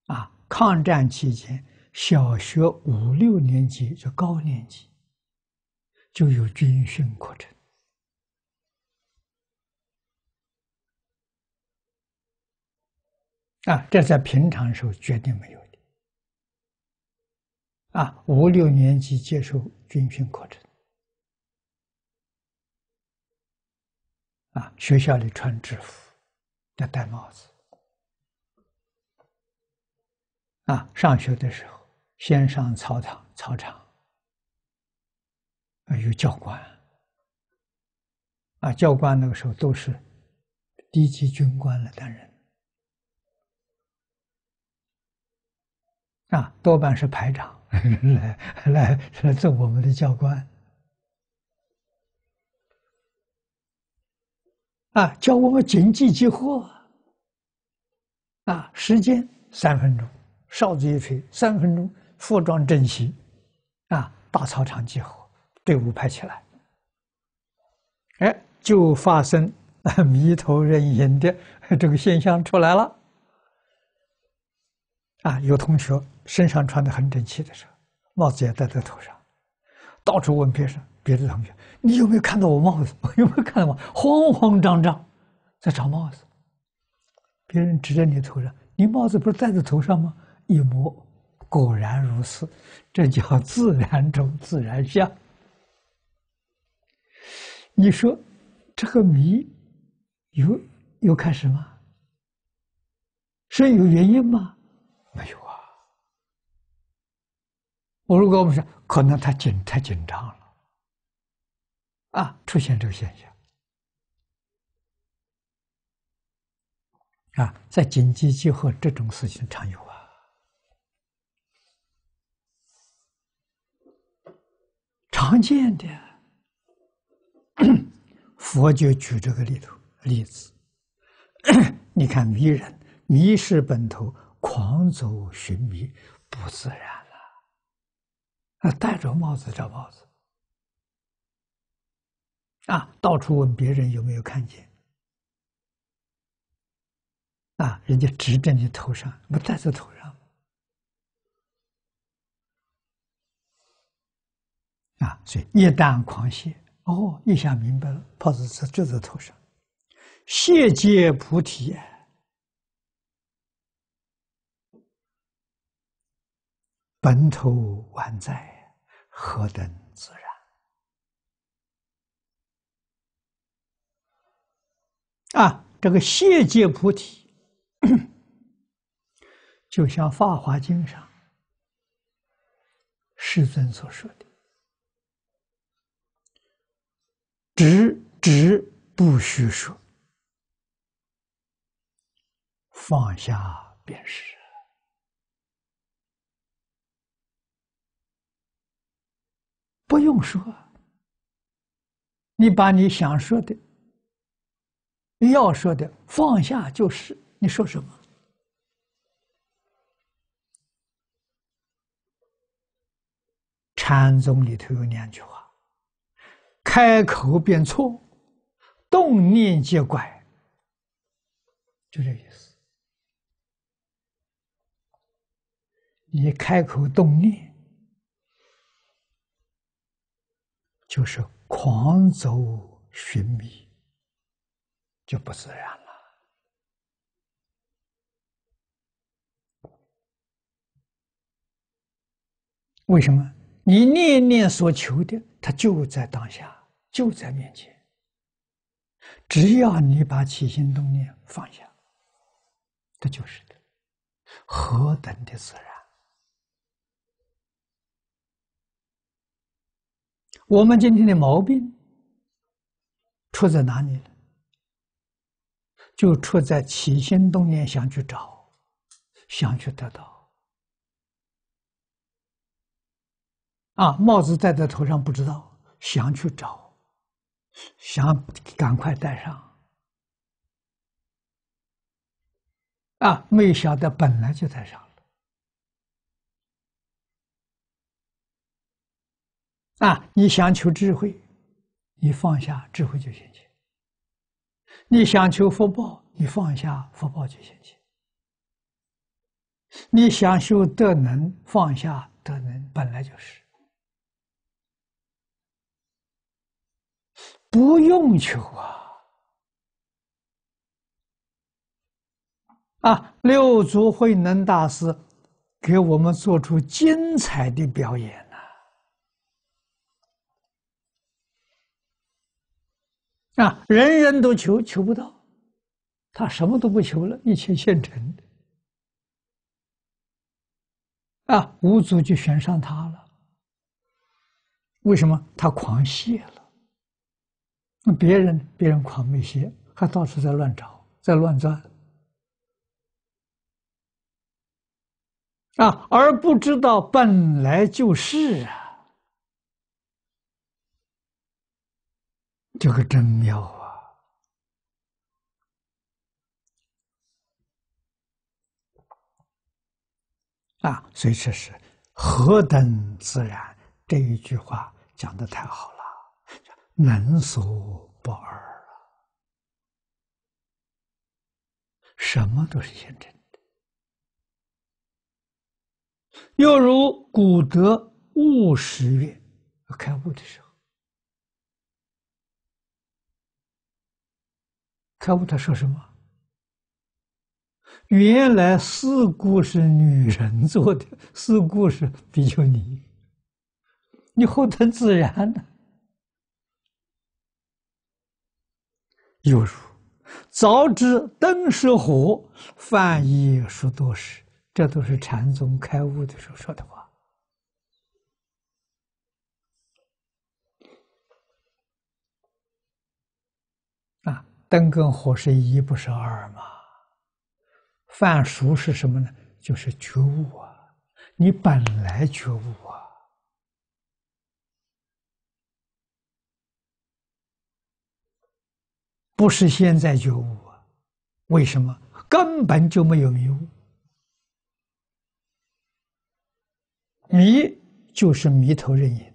S1: 啊，抗战期间小学五六年级就高年级就有军训课程。啊，这在平常时候绝对没有。啊，五六年级接受军训课程，啊，学校里穿制服，要戴帽子，啊，上学的时候先上操场，操场，啊，有教官，啊，教官那个时候都是低级军官来担任，啊，多半是排长。来来来做我们的教官，啊，教我们紧急集合，啊，时间三分钟，哨子一吹，三分钟服装整齐，啊，大操场集合，队伍排起来，哎，就发生啊，[LAUGHS] 迷头认影的这个现象出来了，啊，有同学。身上穿的很整齐的时候，帽子也戴在头上，到处问别人别的同学：“你有没有看到我帽子？[LAUGHS] 有没有看到我？”慌慌张张在找帽子，别人指着你头上：“你帽子不是戴在头上吗？”一摸，果然如此，这叫自然中自然相。你说这个谜有有开始吗？是有原因吗？没有啊。我如果我们说，可能他紧、太紧张了，啊，出现这个现象，啊，在紧急集合这种事情常有啊，常见的，[CLEARS THROAT] 佛就举这个里头例子，[CLEARS THROAT] 你看迷人迷失本头，狂走寻迷，不自然。他戴着帽子找帽子，啊，到处问别人有没有看见，啊，人家指着你头上，不戴在头上啊，所以一旦狂谢，哦，一下明白了，帽子是就在头上，谢界菩提。本头万载，何等自然？啊，这个谢界菩提，[COUGHS] 就像《法华经》上，世尊所说的：“直直不虚说，放下便是。”不用说，你把你想说的、要说的放下，就是你说什么。禅宗里头有两句话：“开口便错，动念皆怪。就这意思。你开口动念。就是狂走寻觅，就不自然了。为什么？你念念所求的，它就在当下，就在面前。只要你把起心动念放下，这就是的，何等的自然。我们今天的毛病出在哪里了？就出在起心动念，想去找，想去得到，啊，帽子戴在头上不知道，想去找，想赶快戴上，啊，没想到本来就戴上了。啊！你想求智慧，你放下智慧就现前；你想求福报，你放下福报就现前；你想修德能，放下德能本来就是不用求啊！啊！六祖慧能大师给我们做出精彩的表演。啊，人人都求求不到，他什么都不求了，一切现成的啊，五祖就选上他了。为什么？他狂谢了。那别人，别人狂没谢，还到处在乱找，在乱钻啊，而不知道本来就是啊。这个真妙啊！啊，所以这是何等自然，这一句话讲的太好了，能所不二啊。什么都是现成的。又如古德悟时月，开悟的时候。开悟他说什么？原来四故是女人做的，四故是比丘尼。你后藤自然的。又说：早知灯是火，犯意说多时。这都是禅宗开悟的时候说的话。灯跟火是一不是二嘛？饭熟是什么呢？就是觉悟啊！你本来觉悟啊，不是现在觉悟啊？为什么？根本就没有迷雾，迷就是迷头认眼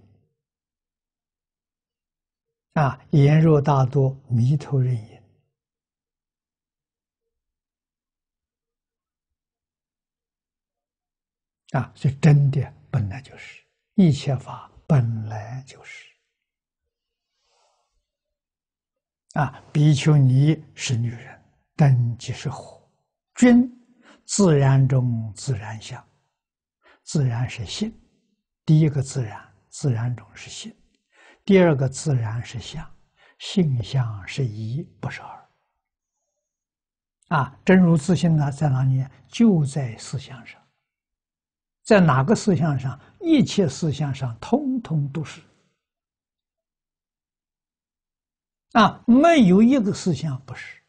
S1: 啊！言若大多，迷头认眼。啊，所以真的本来就是，一切法本来就是。啊，比丘尼是女人，等即是火，君自然中自然相，自然是性。第一个自然，自然中是性；第二个自然是相，性相是一，不是二。啊，真如自性呢，在哪里？就在四相上。在哪个思想上，一切思想上，通通都是啊，没有一个思想不是。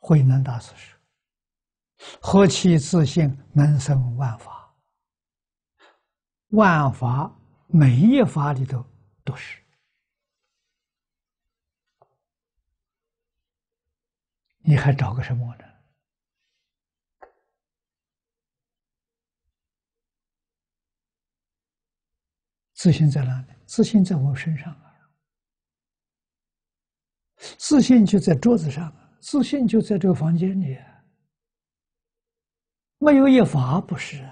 S1: 慧能大师说：“何其自性，能生万法，万法每一法里头都是。”你还找个什么呢？自信在哪里？自信在我身上啊！自信就在桌子上，自信就在这个房间里，没有一法不是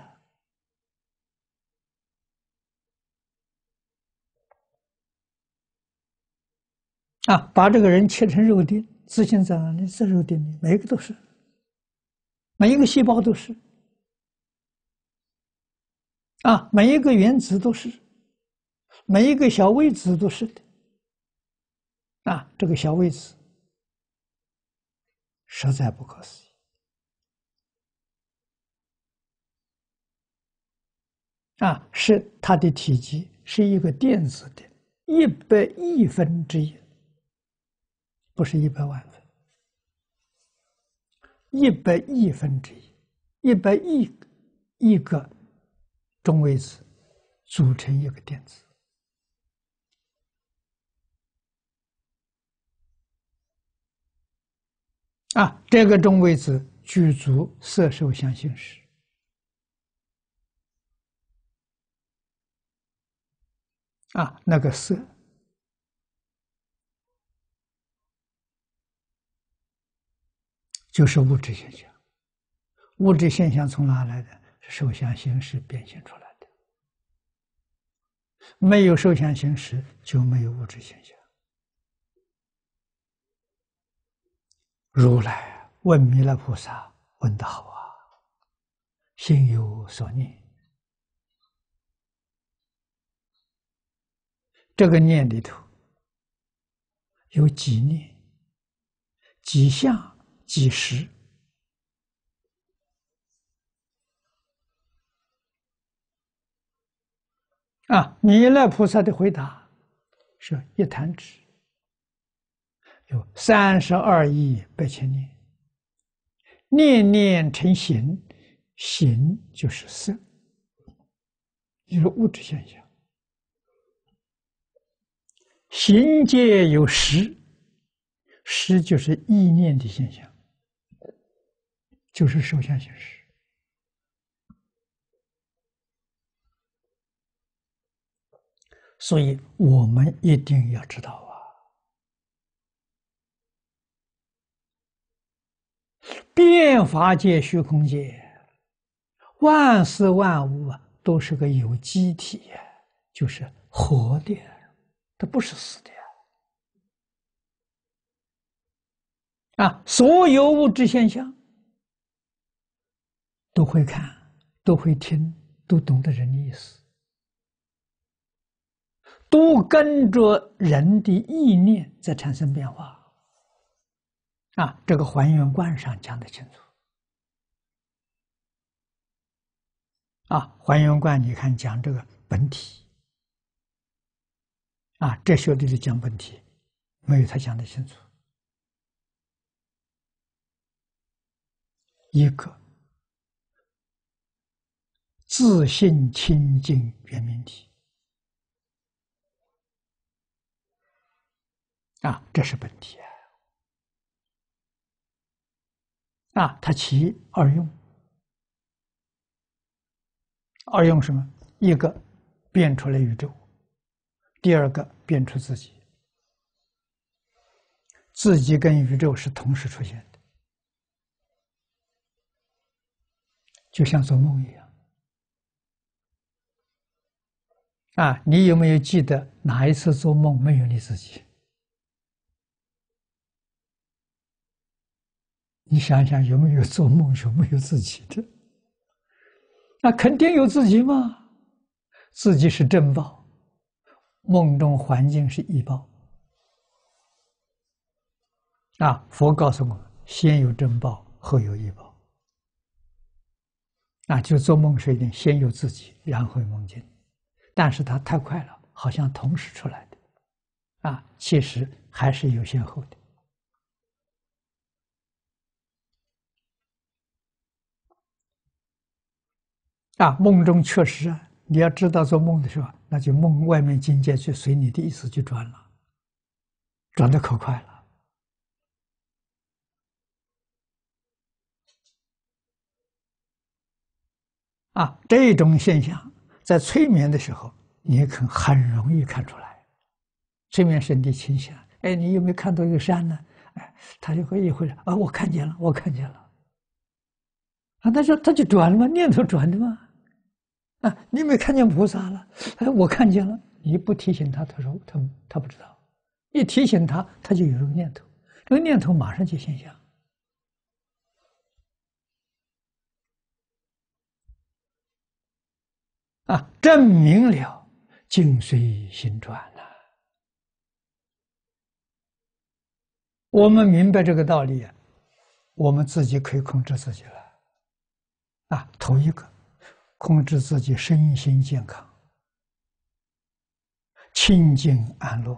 S1: 啊！把这个人切成肉丁。自信在哪里？自由定律，每一个都是，每一个细胞都是，啊，每一个原子都是，每一个小微子都是的，啊，这个小微子，实在不可思议，啊，是它的体积是一个电子的一百亿分之一。不是一百万分，一百亿分之一，一百亿亿个中微子组成一个电子啊！这个中微子具足色受相性时啊，那个色。就是物质现象，物质现象从哪来的？受想行识变现出来的。没有受想行识，就没有物质现象。如来问弥勒菩萨，问得好啊！心有所念，这个念里头有几念？几相？几时？啊，弥勒菩萨的回答是一弹指，有三十二亿八千年，念念成形，形就是色，就是物质现象；行皆有时，时就是意念的现象。就是受相显识，所以我们一定要知道啊！变法界、虚空界，万事万物啊，都是个有机体就是活的，它不是死的啊！所有物质现象。都会看，都会听，都懂得人的意思，都跟着人的意念在产生变化。啊，这个还原观上讲的清楚。啊，还原观，你看讲这个本体。啊，这学的就讲本体，没有他讲的清楚，一个。自信清净圆明体啊，这是本体啊。那它其二用，二用什么？一个变出了宇宙，第二个变出自己，自己跟宇宙是同时出现的，就像做梦一样。啊，你有没有记得哪一次做梦没有你自己？你想想，有没有做梦有没有自己的？那肯定有自己嘛，自己是正报，梦中环境是异报。啊，佛告诉我们，先有正报，后有异报。啊，就做梦是一定先有自己，然后梦见。但是它太快了，好像同时出来的，啊，其实还是有先后的。啊，梦中确实啊，你要知道做梦的时候，那就梦外面境界就随你的意思去转了，转的可快了。啊，这种现象。在催眠的时候，你也肯很容易看出来，催眠身体倾向。哎，你有没有看到一个山呢？哎，他就会一回答啊，我看见了，我看见了。啊，他说他就转了吗？念头转的吗？啊，你有没有看见菩萨了？哎，我看见了。你不提醒他，他说他他不知道；一提醒他，他就有这个念头，这个念头马上就现象。啊，证明了静随心转呐。我们明白这个道理，我们自己可以控制自己了。啊，头一个，控制自己身心健康，清净安乐，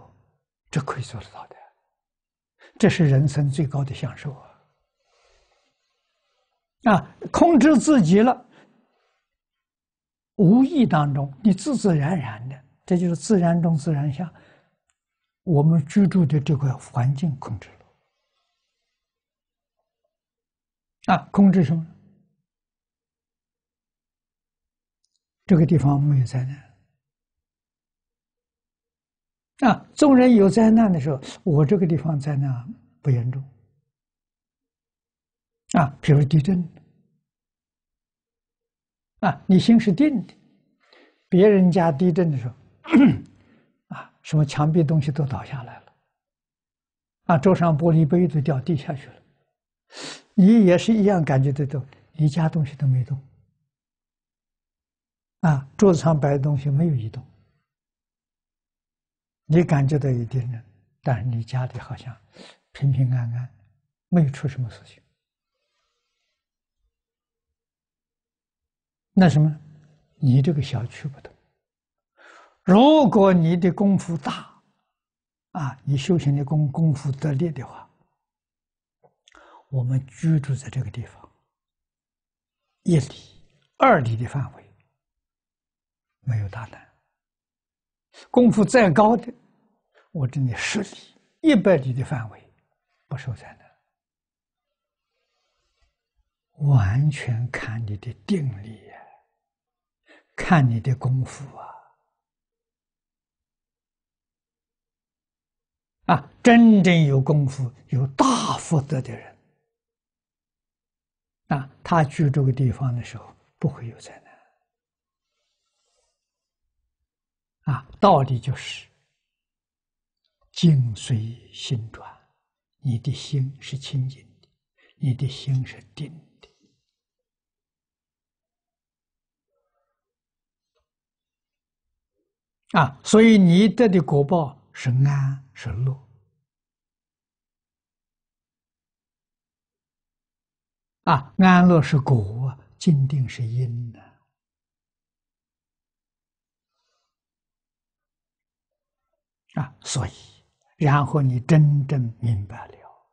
S1: 这可以做得到的。这是人生最高的享受啊！啊，控制自己了。无意当中，你自自然然的，这就是自然中自然下，我们居住的这个环境控制了啊，控制什么？这个地方没有灾难啊，众人有灾难的时候，我这个地方灾难不严重啊，比如地震。啊，你心是定的。别人家地震的时候，啊，什么墙壁东西都倒下来了，啊，桌上玻璃杯都掉地下去了，你也是一样，感觉得到你一家东西都没动。啊，桌子上摆的东西没有移动，你感觉到有地震，但是你家里好像平平安安，没有出什么事情。那什么，你这个小区不同。如果你的功夫大，啊，你修行的功功夫得力的话，我们居住在这个地方，一里、二里的范围没有大难。功夫再高的，我真的十里、一百里的范围不受灾那，完全看你的定力。看你的功夫啊！啊，真正有功夫、有大福德的人，啊，他居这个地方的时候不会有灾难。啊，道理就是：静随心转，你的心是清净的，你的心是定。啊，所以你得的果报是安是乐，啊，安乐是果，静定是因的，啊，所以，然后你真正明白了，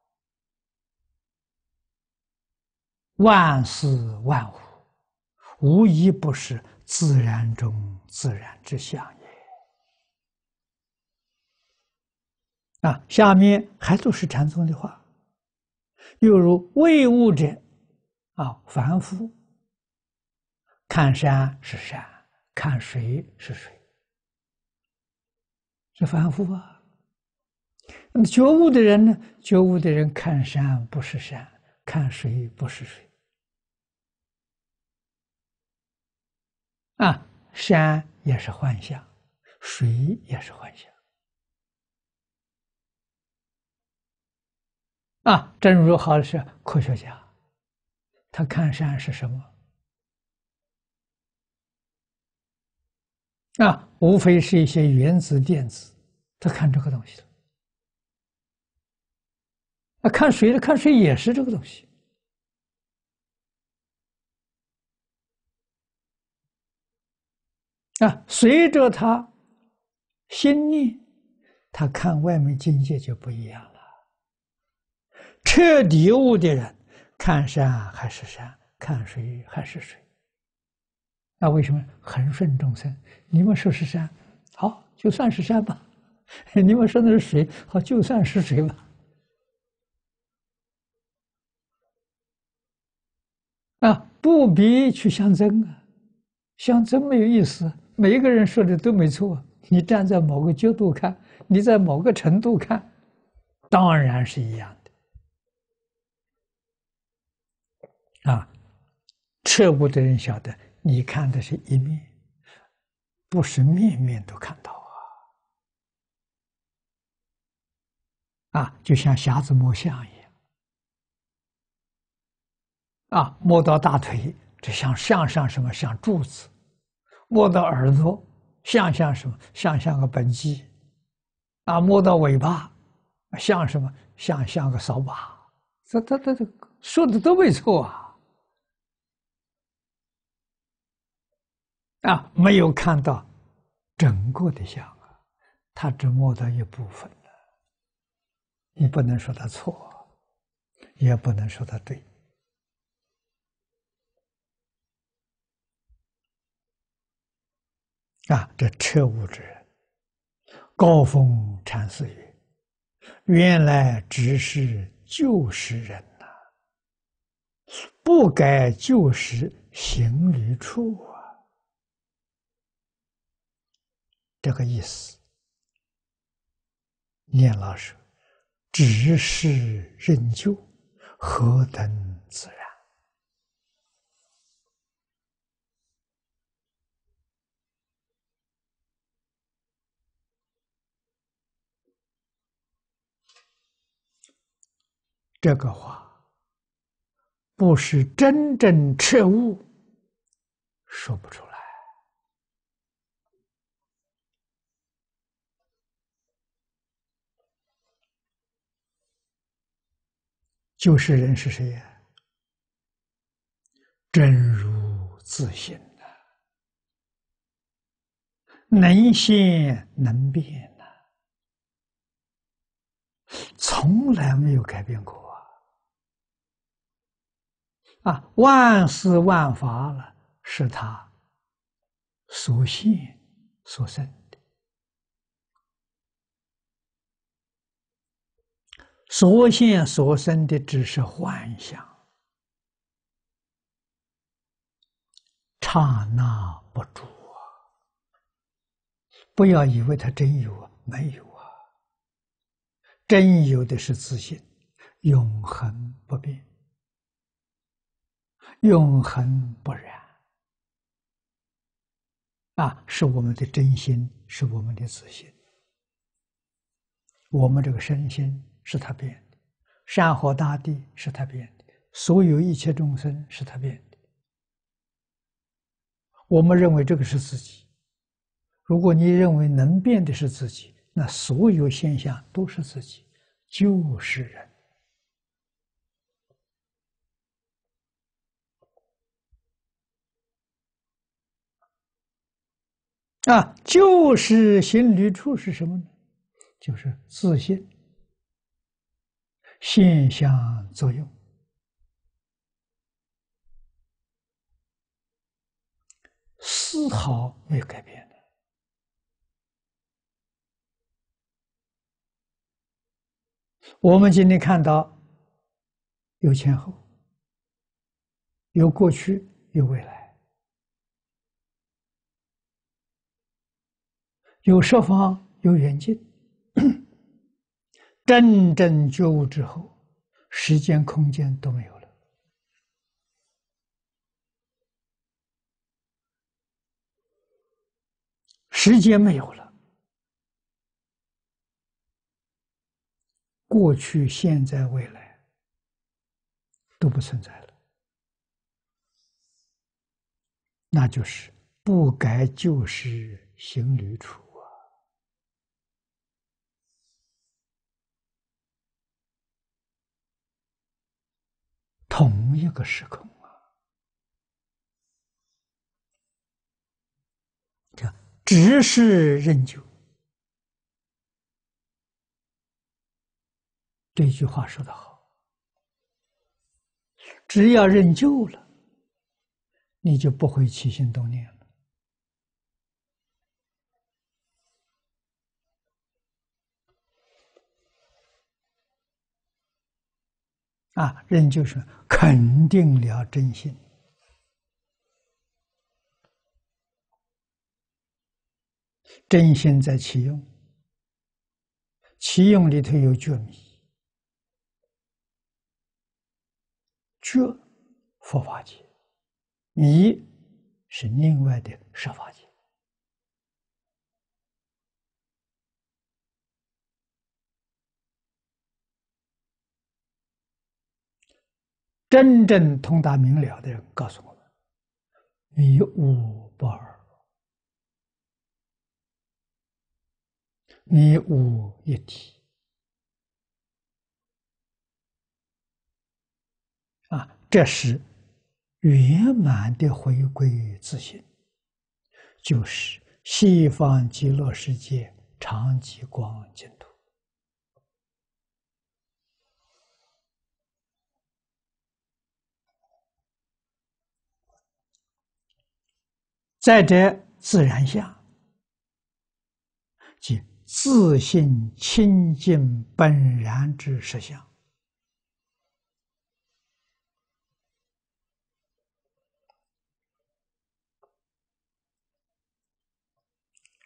S1: 万事万物无一不是自然中自然之相。啊，下面还都是禅宗的话。又如为物者，啊，凡夫看山是山，看水是水，是凡夫啊。那么觉悟的人呢？觉悟的人看山不是山，看水不是水。啊，山也是幻象，水也是幻象。啊，正如好的是科学家，他看山是什么？啊，无非是一些原子、电子，他看这个东西了。看谁的，看谁也是这个东西。啊，随着他心念，他看外面境界就不一样。彻底悟的人，看山还是山，看水还是水。那为什么恒顺众生？你们说是山，好，就算是山吧；[LAUGHS] 你们说的是水，好，就算是水吧。啊，不必去相争啊，相争没有意思。每一个人说的都没错，你站在某个角度看，你在某个程度看，当然是一样。啊，彻悟的人晓得，你看的是一面，不是面面都看到啊！啊，就像瞎子摸象一样，啊，摸到大腿，这像像像什么？像柱子。摸到耳朵，像像什么？像像个本鸡；啊，摸到尾巴，像什么？像像个扫把。这、这、这、这说的都没错啊！啊，没有看到整个的啊，他只摸到一部分了。你不能说他错，也不能说他对。啊，这彻悟之人，高峰禅师曰：“原来只是旧时人呐，不改旧时行旅处。”这个意思，念老师，只是任就，何等自然。”这个话，不是真正彻悟，说不出来。就是人是谁呀？真如自性呐，能现能变呐，从来没有改变过啊！啊，万事万法了，是他所现所生。所现所生的只是幻想，刹那不住啊！不要以为它真有啊，没有啊！真有的是自信，永恒不变，永恒不染啊！是我们的真心，是我们的自信，我们这个身心。是他变的，山河大地是他变的，所有一切众生是他变的。我们认为这个是自己。如果你认为能变的是自己，那所有现象都是自己，就是人啊！就是心理处是什么呢？就是自信。现象作用
S2: 丝毫
S1: 没有改变的。我们今天看到有前后，有过去，有未来，有设防，有远近。真正觉悟之后，时间、空间都没有了。时间没有了，过去、现在、未来都不存在了。那就是不改旧时行旅处。同一个时空啊，这直是认旧。这句话说得好，只要认旧了，你就不会起心动念了。啊，人就是肯定了真心，真心在启用，启用里头有觉迷，觉佛法界，迷是另外的设法界。真正通达明了的人告诉我们：你无二，你五一体啊！这是圆满的回归于自信，就是西方极乐世界长极光景。再这自然相，即自信清净本然之实相。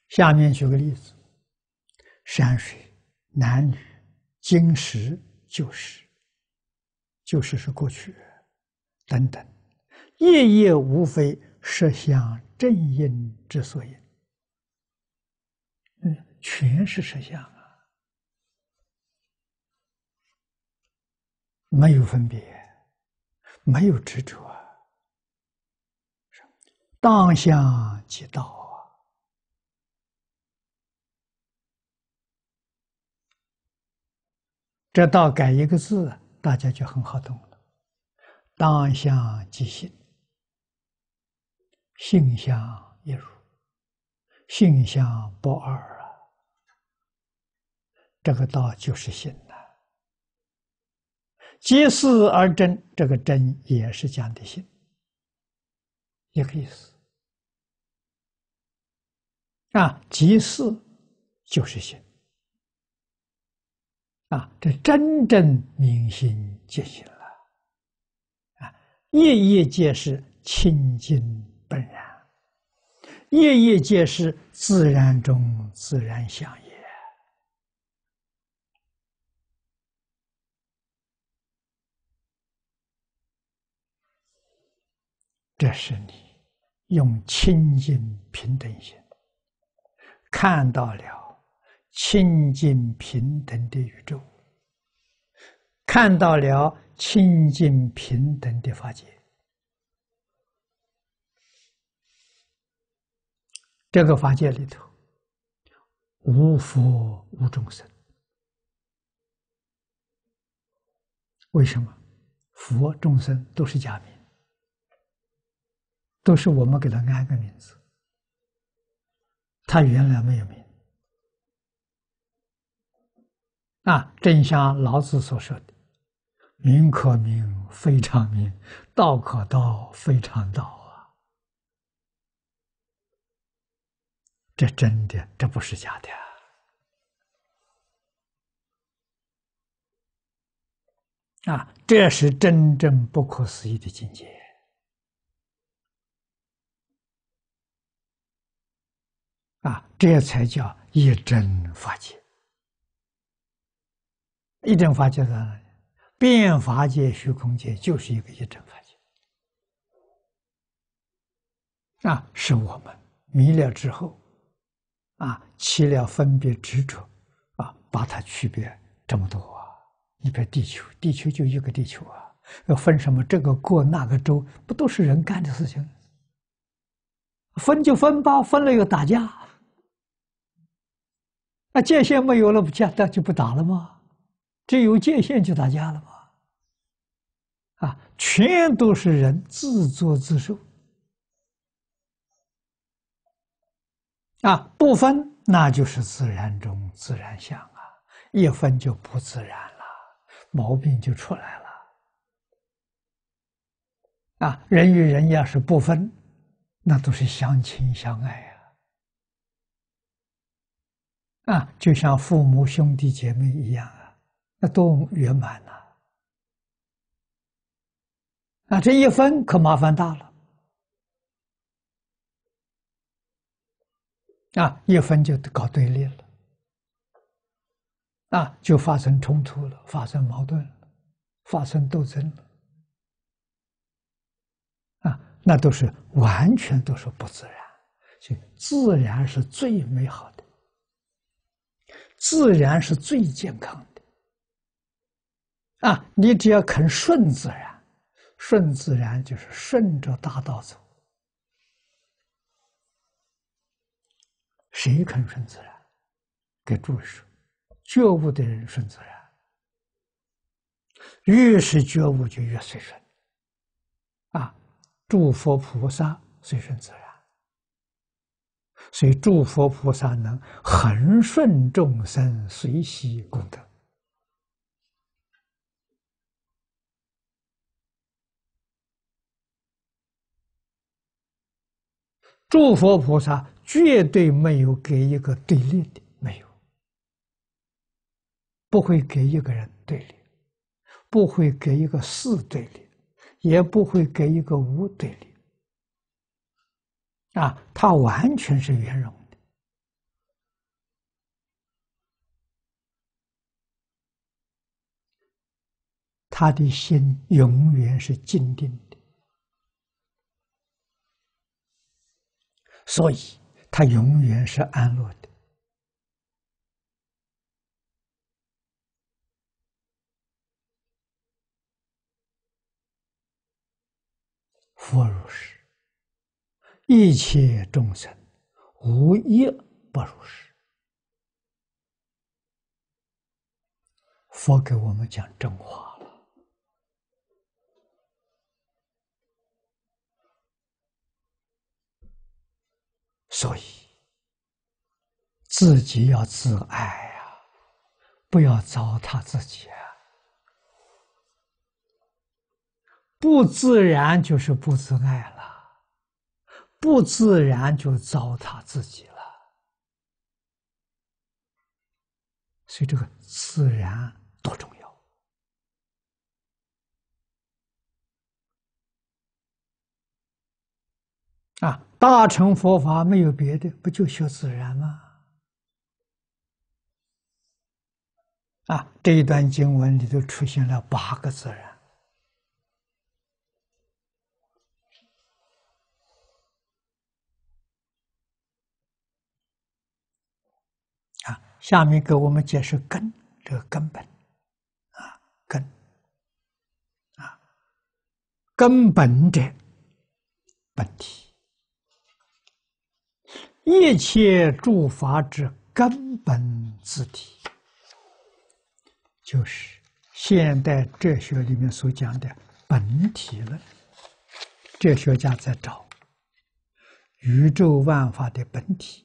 S1: 下面举个例子：山水、男女、金石、旧时、旧时是过去，等等，夜夜无非。色相正因之所以，嗯，全是色相啊，没有分别，没有执着，啊，当下即道啊。这道改一个字，大家就很好懂了，当下即行。性相一如，性相不二啊！这个道就是心呐。即事而真，这个真也是讲的心，一个意思。啊，即事就是心。啊，这真正明心见性了。啊，夜夜皆是清净。本然，夜夜皆是自然中自然相也。这是你用清净平等心看到了清净平等的宇宙，看到了清净平等的法界。这个法界里头，无佛无众生。为什么？佛、众生都是假名，都是我们给他安个名字，他原来没有名。啊，正像老子所说的：“名可名，非常名；道可道，非常道。”这真的，这不是假的啊！这是真正不可思议的境界啊！这才叫一真法界，一真法界呢。变法界、虚空界，就是一个一真法界啊！是我们迷了之后。啊，起了分别执着，啊，把它区别这么多啊！一片地球，地球就一个地球啊！要分什么这个过那个州，不都是人干的事情？分就分吧，分了又打架。那界限没有了，不见，那就不打了吗？只有界限就打架了吗？啊，全都是人自作自受。啊，不分那就是自然中自然相啊，一分就不自然了，毛病就出来了。啊，人与人要是不分，那都是相亲相爱呀，啊，就像父母兄弟姐妹一样啊，那多圆满呐！啊，这一分可麻烦大了。啊，一分就搞对立了，啊，就发生冲突了，发生矛盾了，发生斗争了，啊，那都是完全都是不自然，所以自然是最美好的，自然是最健康的，啊，你只要肯顺自然，顺自然就是顺着大道走。谁肯顺自然？给注释，觉悟的人顺自然。越是觉悟，就越随顺。啊，诸佛菩萨随顺自然，所以诸佛菩萨能恒顺众生，随喜功德。诸佛菩萨。绝对没有给一个对立的，没有，不会给一个人对立，不会给一个四对立，也不会给一个无对立，啊，他完全是圆融的，他的心永远是静定的，所以。他永远是安乐的。佛如是，一切众生无一不如是。佛给我们讲真话。所以，自己要自爱呀，不要糟蹋自己啊！不自然就是不自爱了，不自然就糟蹋自己了。所以，这个自然多重要！啊，大乘佛法没有别的，不就学自然吗？啊，这一段经文里头出现了八个自然。啊，下面给我们解释根这个根本，啊根，啊根本的问题。一切诸法之根本之体，就是现代哲学里面所讲的本体论。哲学家在找宇宙万法的本体，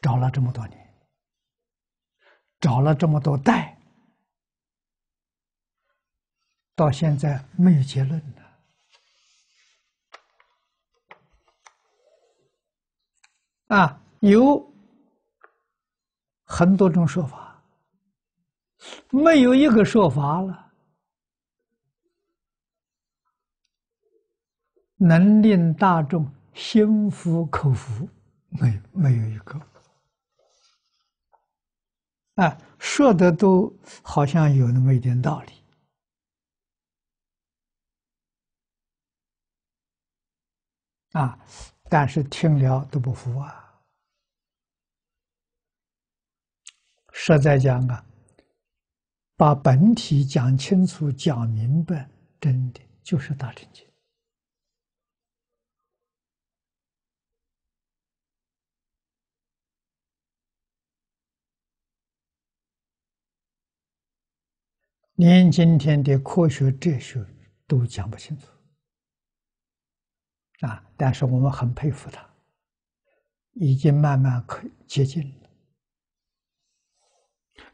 S1: 找了这么多年，找了这么多代，到现在没有结论呢。啊，有很多种说法，没有一个说法了能令大众心服口服，没没有一个。啊，说的都好像有那么一点道理，啊，但是听了都不服啊。实在讲啊，把本体讲清楚、讲明白，真的就是大成经。连今天的科学哲学都讲不清楚啊，但是我们很佩服他，已经慢慢可接近了。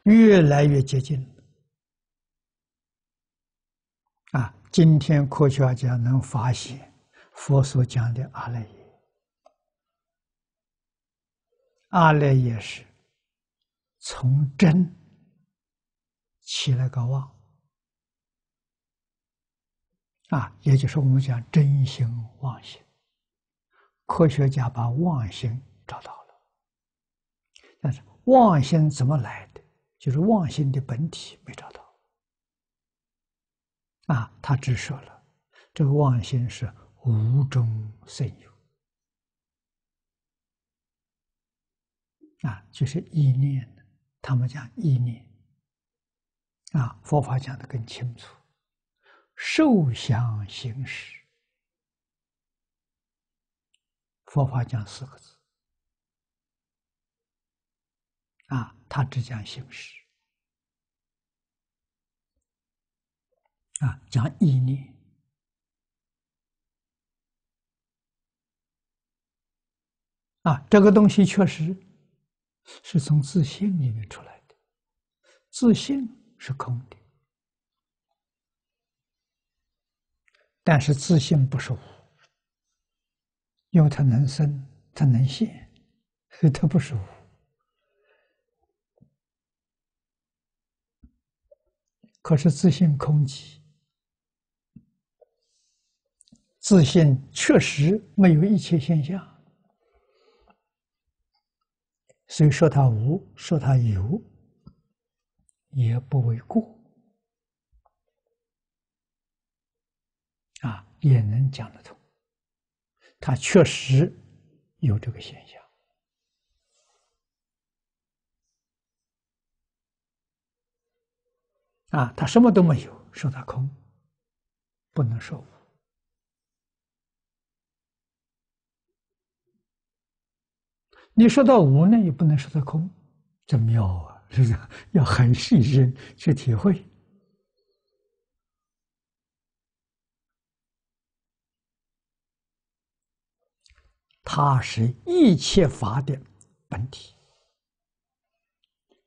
S1: 越来越接近。啊，今天科学家能发现佛所讲的阿赖耶，阿赖耶是从真起了个妄，啊，也就是我们讲真心妄心。科学家把妄心找到了，但是妄心怎么来的？就是妄心的本体没找到，啊，他只说了，这个妄心是无中生有，啊，就是意念的，他们讲意念，啊，佛法讲的更清楚，受想行识，佛法讲四个字，啊。他只讲形式，啊，讲意念，啊，这个东西确实是从自信里面出来的，自信是空的，但是自信不是无，因为它能生，它能现，所 [LAUGHS] 以它不是无。可是，自信空寂，自信确实没有一切现象，所以说他无，说他有，也不为过，啊，也能讲得通，他确实有这个现象。啊，他什么都没有，说他空，不能说无。你说到无呢，也不能说他空，这妙啊！是不是？[LAUGHS] 要很细心去体会。它是一切法的本体。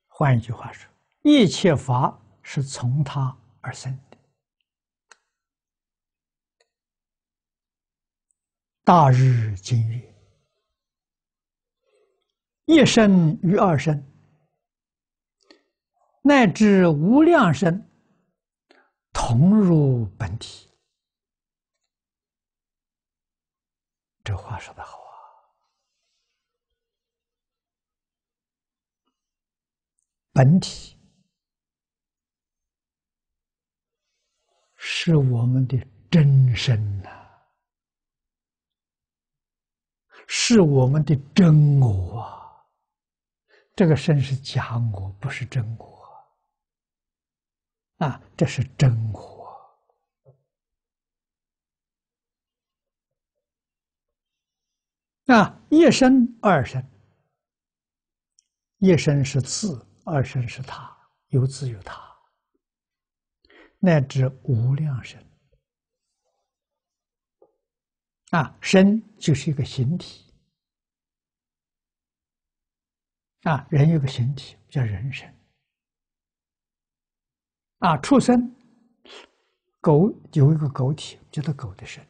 S1: 换一句话说，一切法。是从他而生的，大日金玉，一生与二生，乃至无量生，同入本体。
S2: 这话说的好啊，
S1: 本体。是我们的真身呐，是我们的真我啊！这个身是假我，不是真我。啊，这是真我。啊，一生二生，一生是自，二生是他，有自有他。乃至无量身啊，身就是一个形体啊，人有个形体叫人身啊，畜生狗有一个狗体叫做狗的身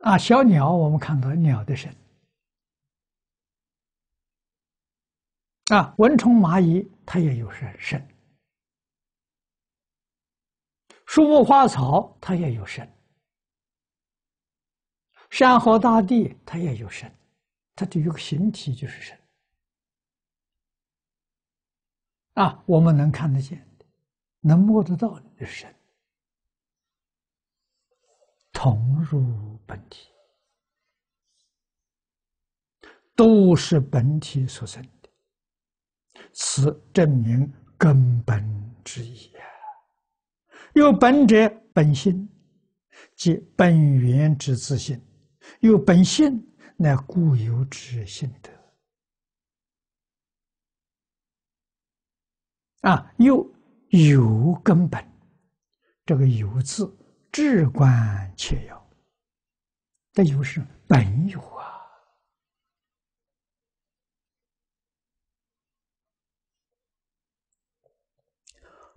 S1: 啊，小鸟我们看到鸟的身。啊，蚊虫蚂蚁它也有神，树木花草它也有神，山河大地它也有神，它的一个形体就是神。啊，我们能看得见，的，能摸得到的神，同入本体，都是本体所生。此证明根本之意。有本者本心，即本源之自信；有本性乃固有之心的。啊，又有根本，这个“有”字至关切要。这就是本有啊。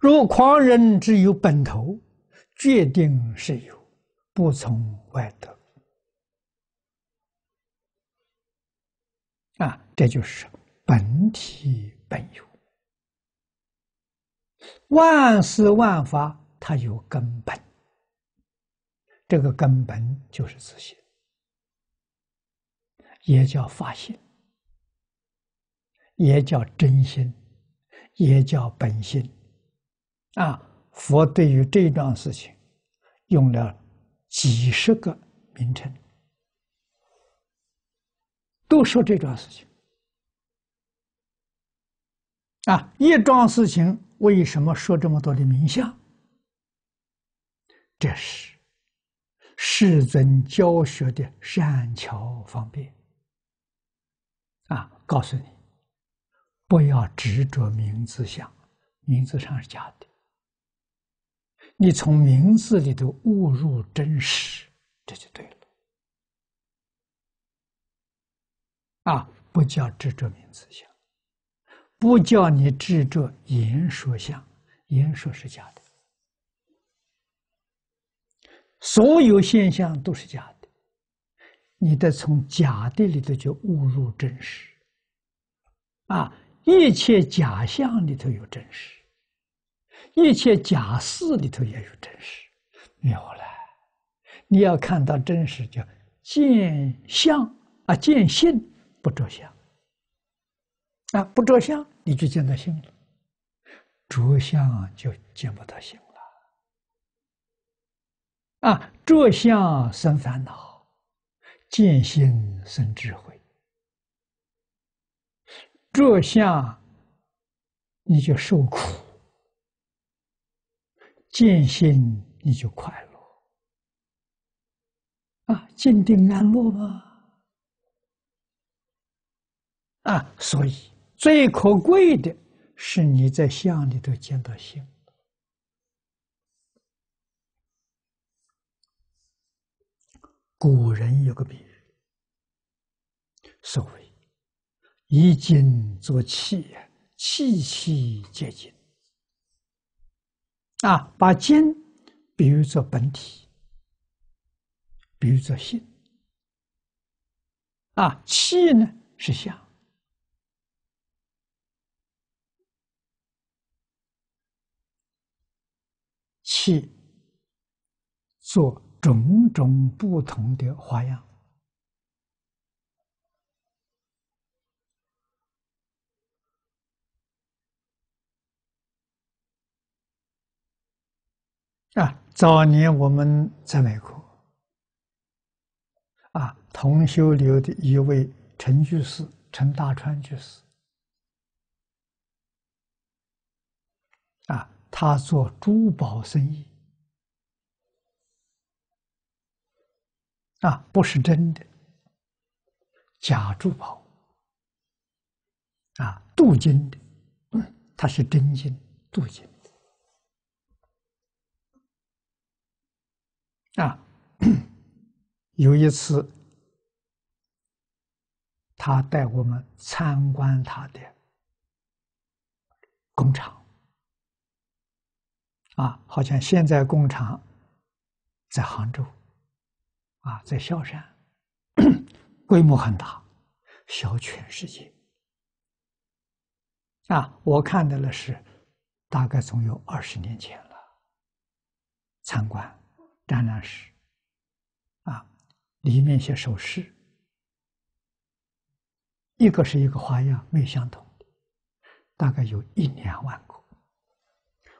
S1: 若狂人之有本头，决定是有，不从外得。啊，这就是本体本有，万事万法它有根本，这个根本就是自信，也叫发现。也叫真心，也叫本心。啊，佛对于这一桩事情用了几十个名称，都说这段事情啊，一桩事情为什么说这么多的名相？这是世尊教学的善巧方便啊，告诉你，不要执着名字相，名字上是假的。你从名字里头误入真实，这就对了。啊，不叫执着名词相，不叫你执着言说相，言说是假的，所有现象都是假的，你得从假的里头就误入真实。啊，一切假象里头有真实。一切假事里头也有真实，没有来，你要看到真实，叫见相啊，见性不着相啊，不着相你就见得性了，着相就见不得性了，啊，着相生烦恼，见性生智慧，着相你就受苦。见性，你就快乐啊！静定安乐吗？啊，所以最可贵的是你在相里头见到性。古人有个比喻，所谓“一静则气气气皆静”。啊，把金比喻作本体，比喻作性。
S2: 啊，气呢是相，
S1: 气做种种不同的花样。啊，早年我们在美国，啊，同修留的一位陈居士，陈大川居士，啊，他做珠宝生意，啊，不是真的，假珠宝，啊，镀金的，他是真金镀金。啊，[COUGHS] 有一次，他带我们参观他的工厂。啊，好像现在工厂在杭州，啊，在萧山，[COUGHS] 规模很大，销全世界。啊，我看到的是大概总有二十年前了，参观。展览室，啊，里面写首饰，一个是一个花样，没相同，大概有一两万个。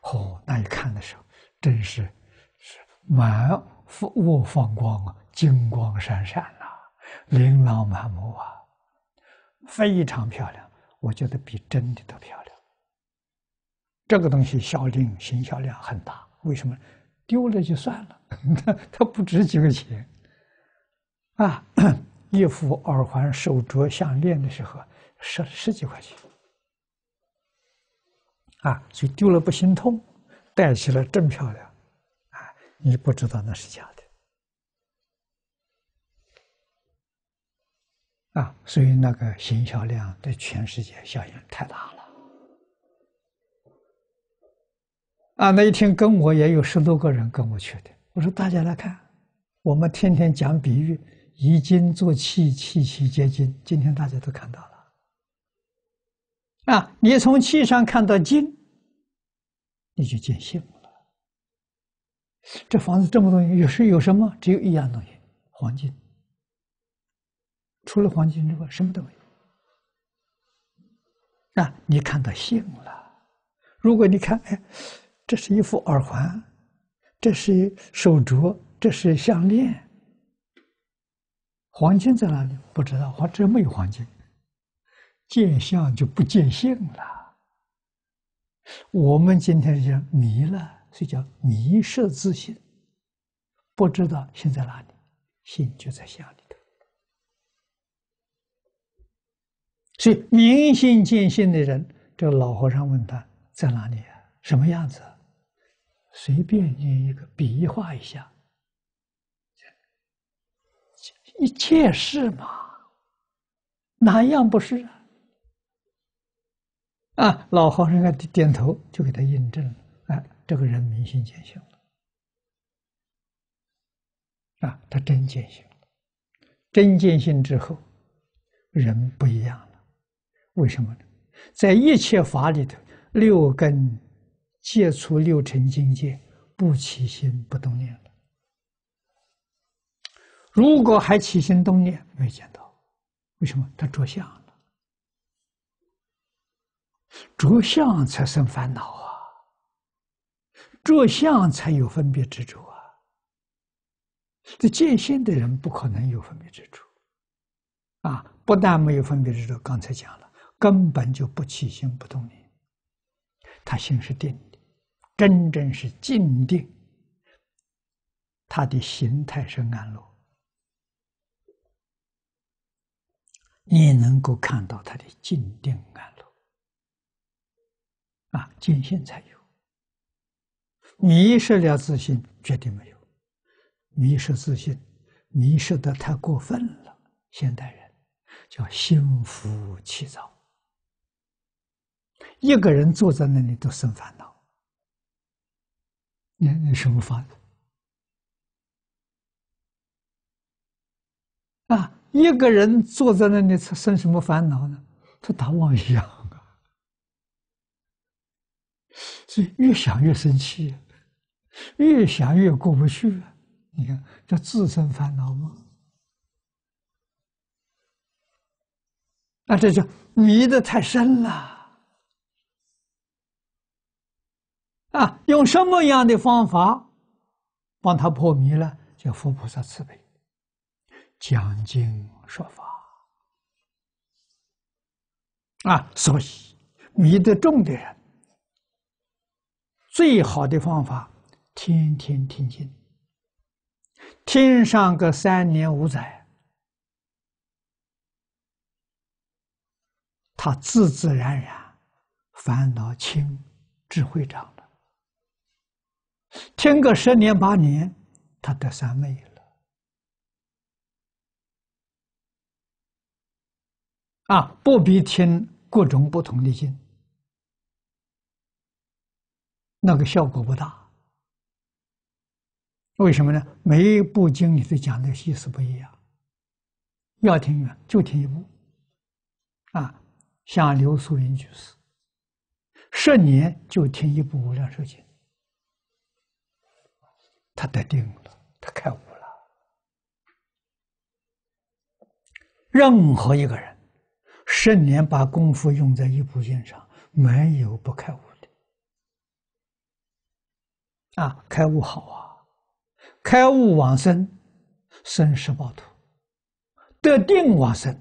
S1: 哦，那一看的时候，真是是满屋放光啊，金光闪闪呐，琳琅满目啊，非常漂亮。我觉得比真的都漂亮。这个东西销令、行销量很大。为什么丢了就算了？它 [LAUGHS] 它不值几个钱，啊，一副耳环、手镯、项链的时候，十十几块钱，啊，所以丢了不心痛，戴起来真漂亮，啊，你不知道那是假的，啊，所以那个行销量对全世界效应太大了，啊，那一天跟我也有十多个人跟我去的。我说：“大家来看，我们天天讲比喻，以金做器，器器皆金。今天大家都看到了啊！你从器上看到金，你就见性了。这房子这么多，有是有什么？只有一样东西，黄金。除了黄金之外，什么都没有啊！你看到性了。如果你看，哎，这是一副耳环。”这是手镯，这是项链。黄金在哪里？不知道，我这没有黄金。见相就不见性了。我们今天讲迷了，所以叫迷失自信，不知道心在哪里，心就在相里头。所以明心见性的人，这个老和尚问他在哪里啊？什么样子？随便捏一个比划一下，一切事嘛，哪样不是啊？啊，老和尚啊点头就给他印证了，哎，这个人明心见性了，啊，他真见性了，真见性之后，人不一样了，为什么呢？在一切法里头，六根。戒除六尘境界，不起心不动念了。如果还起心动念，没见到，为什么？他着相了，着相才生烦恼啊，着相才有分别执着啊。这见心的人不可能有分别执着，啊，不但没有分别执着，刚才讲了，根本就不起心不动念，他心是定的。真正是静定，他的心态是安乐，你能够看到他的静定安乐啊，静心才有。迷失了自信，绝对没有；迷失自信，迷失的太过分了。现代人叫心浮气躁，一个人坐在那里都生烦恼。你你什么烦恼？啊，一个人坐在那里，生什么烦恼呢？他大妄想啊！所以越想越生气，越想越过不去啊！你看，这自身烦恼吗？那这叫迷得太深了。啊，用什么样的方法帮他破迷了？叫佛菩萨慈悲讲经说法啊。所以迷得重的人，最好的方法，天天听经，听上个三年五载，他自自然然烦恼轻，智慧长。听个十年八年，他得三昧了。啊，不必听各种不同的经，那个效果不大。为什么呢？每一部经，里头讲的意思不一样。要听呢，就听一部。啊，像刘素云居士，十年就听一部《无量寿经》。他得定了，他开悟了。任何一个人，十年把功夫用在一部经上，没有不开悟的。啊，开悟好啊！开悟往生，生十八土；得定往生，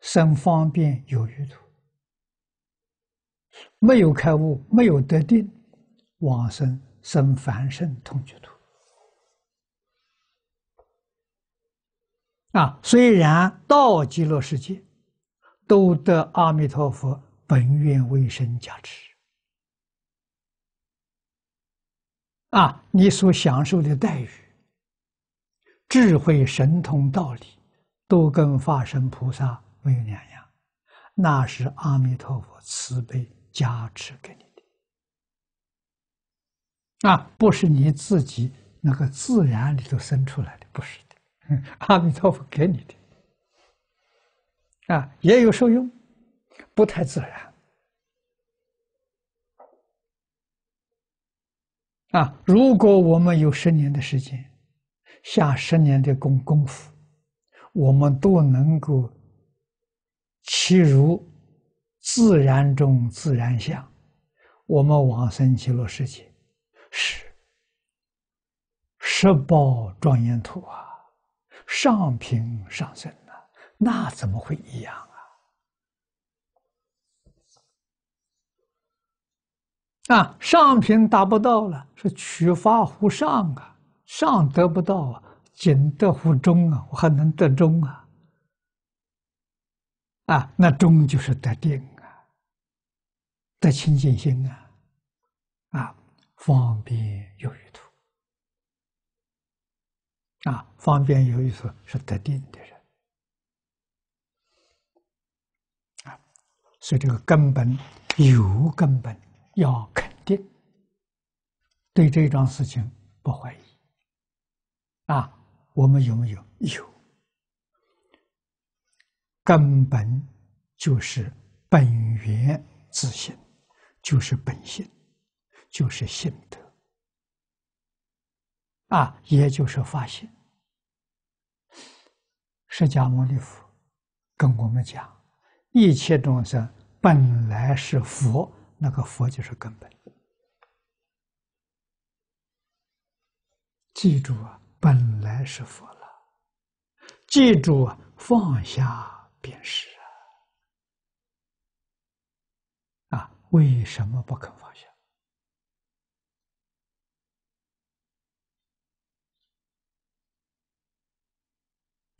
S1: 生方便有余土。没有开悟，没有得定，往生。生凡圣同居土，啊！虽然到极乐世界，都得阿弥陀佛本愿威神加持，啊！你所享受的待遇、智慧、神通、道理，都跟法身菩萨没有两样，那是阿弥陀佛慈悲加持给你。啊，不是你自己那个自然里头生出来的，不是的，[LAUGHS] 阿弥陀佛给你的，啊，也有受用，不太自然。啊，如果我们有十年的时间，下十年的功功夫，我们都能够其如自然中自然相，我们往生极乐世界。是，十宝庄严土啊，上品上身呐，那怎么会一样啊？啊，上品达不到了，是取法乎上啊，上得不到啊，仅得乎中啊，我还能得中啊？啊，那中就是得定啊，得清净心啊。方便有余土，啊，方便有余土是得定的人，啊，所以这个根本有根本要肯定，对这桩事情不怀疑，啊，我们有没有有，根本就是本源自性，就是本性。就是心得啊，也就是发现。释迦牟尼佛跟我们讲，一切众生本来是佛，那个佛就是根本。记住啊，本来是佛了。记住啊，放下便是啊。啊，为什么不肯放下？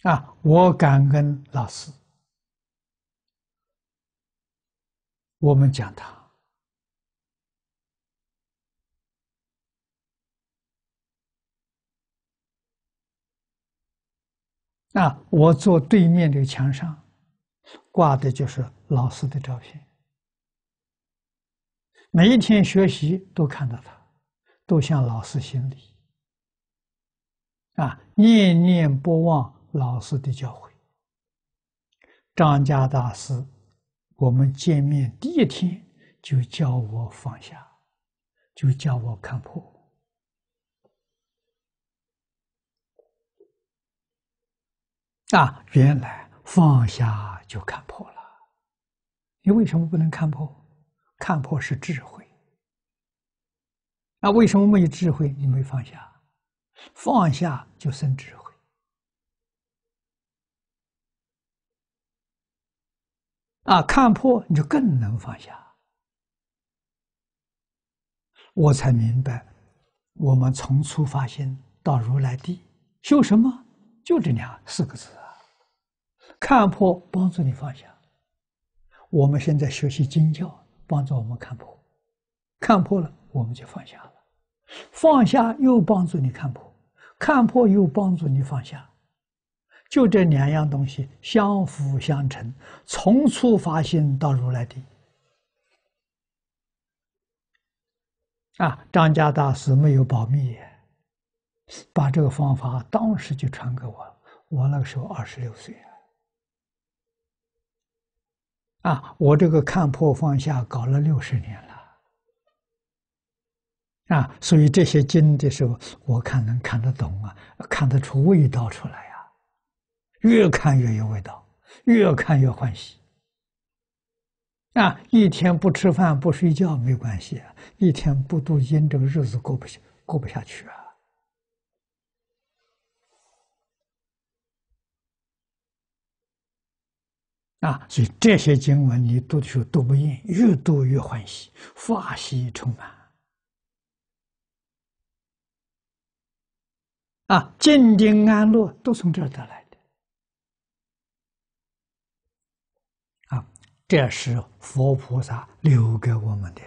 S1: 啊！我感恩老师。我们讲他。啊，我坐对面这个墙上挂的就是老师的照片，每一天学习都看到他，都向老师行礼，啊，念念不忘。老师的教诲，张家大师，我们见面第一天就教我放下，就教我看破。啊，原来放下就看破了。你为什么不能看破？看破是智慧。那为什么没有智慧？你没放下，放下就生智慧。啊，看破你就更能放下。我才明白，我们从初发心到如来地，修什么？就这俩四个字啊！看破帮助你放下。我们现在学习经教，帮助我们看破。看破了，我们就放下了。放下又帮助你看破，看破又帮助你放下。就这两样东西相辅相成，从初发心到如来地啊！张家大师没有保密，把这个方法当时就传给我。我那个时候二十六岁，啊，我这个看破放下搞了六十年了，啊，所以这些经的时候，我看能看得懂啊，看得出味道出来啊。越看越有味道，越看越欢喜。啊，一天不吃饭不睡觉没关系啊，一天不读经这个日子过不下过不下去啊。啊，所以这些经文你读的时候读不厌，越读越欢喜，法喜充满。啊，静定安乐都从这儿得来。这是佛菩萨留给我们的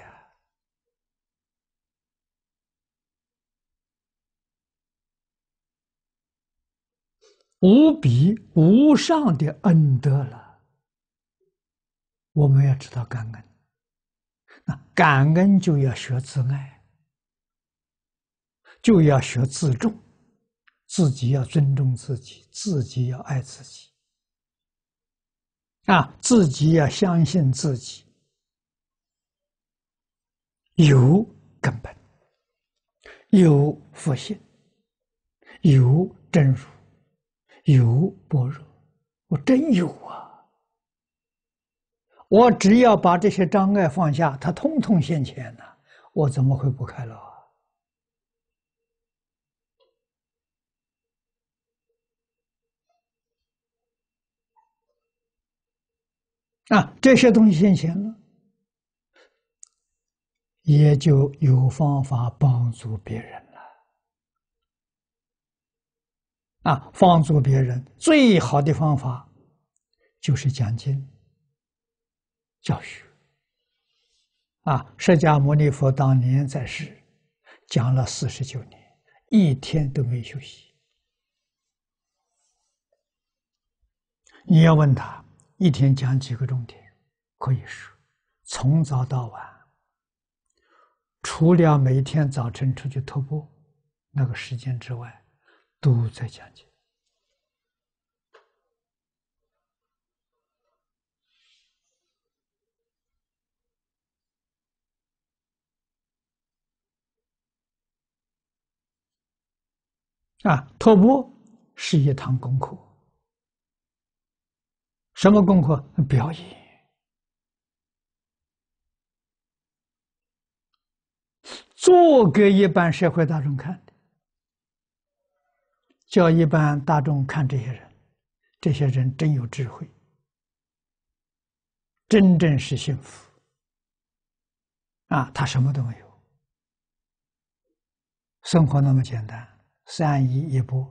S1: 无比无上的恩德了。我们要知道感恩，那感恩就要学自爱，就要学自重，自己要尊重自己，自己要爱自己。啊，自己要相信自己，有根本，有佛性，有真如，有般若，我真有啊！我只要把这些障碍放下，它通通现前呢，我怎么会不快乐？啊，这些东西现钱了，也就有方法帮助别人了。啊，帮助别人最好的方法就是讲经、教学。啊，释迦牟尼佛当年在世，讲了四十九年，一天都没休息。你要问他。一天讲几个重点，可以说，从早到晚，除了每天早晨出去徒步那个时间之外，都在讲解。啊，徒步是一堂功课。什么功课表演？做给一般社会大众看的，叫一般大众看这些人，这些人真有智慧，真正是幸福。啊，他什么都没有，生活那么简单，三衣一钵，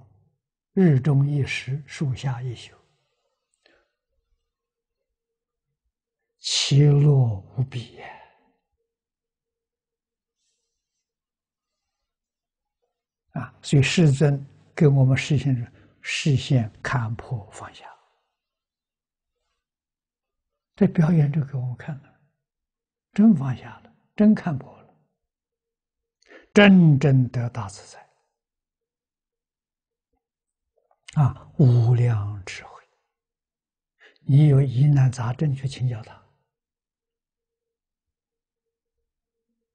S1: 日中一时，树下一宿。其落无比啊！所以世尊给我们实现着，示现看破放下，在表演就给我们看了，真放下，了真看破了，真正得大自在啊！无量智慧，你有疑难杂症去请教他。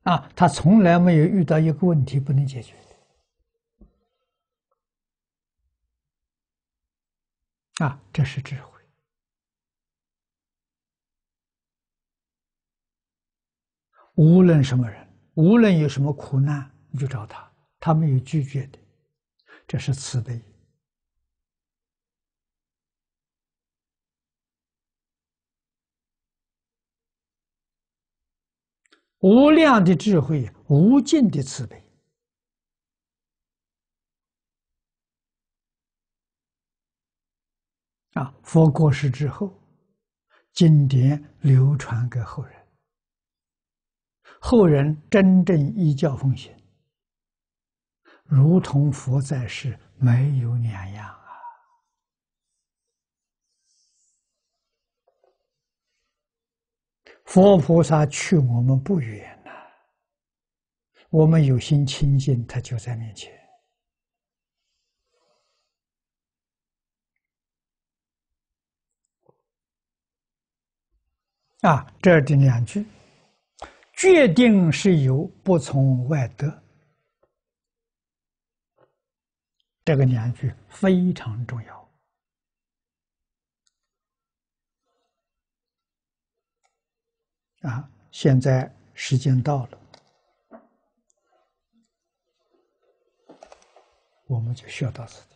S1: 啊，他从来没有遇到一个问题不能解决的啊，这是智慧。无论什么人，无论有什么苦难遇到他，他没有拒绝的，这是慈悲。无量的智慧，无尽的慈悲。啊，佛过世之后，经典流传给后人，后人真正依教奉行，如同佛在世没有两样。佛菩萨去我们不远了，我们有心亲近，他就在面前。啊，这儿的两句，决定是由不从外得，这个两句非常重要。啊，现在时间到了，我们就需要到此。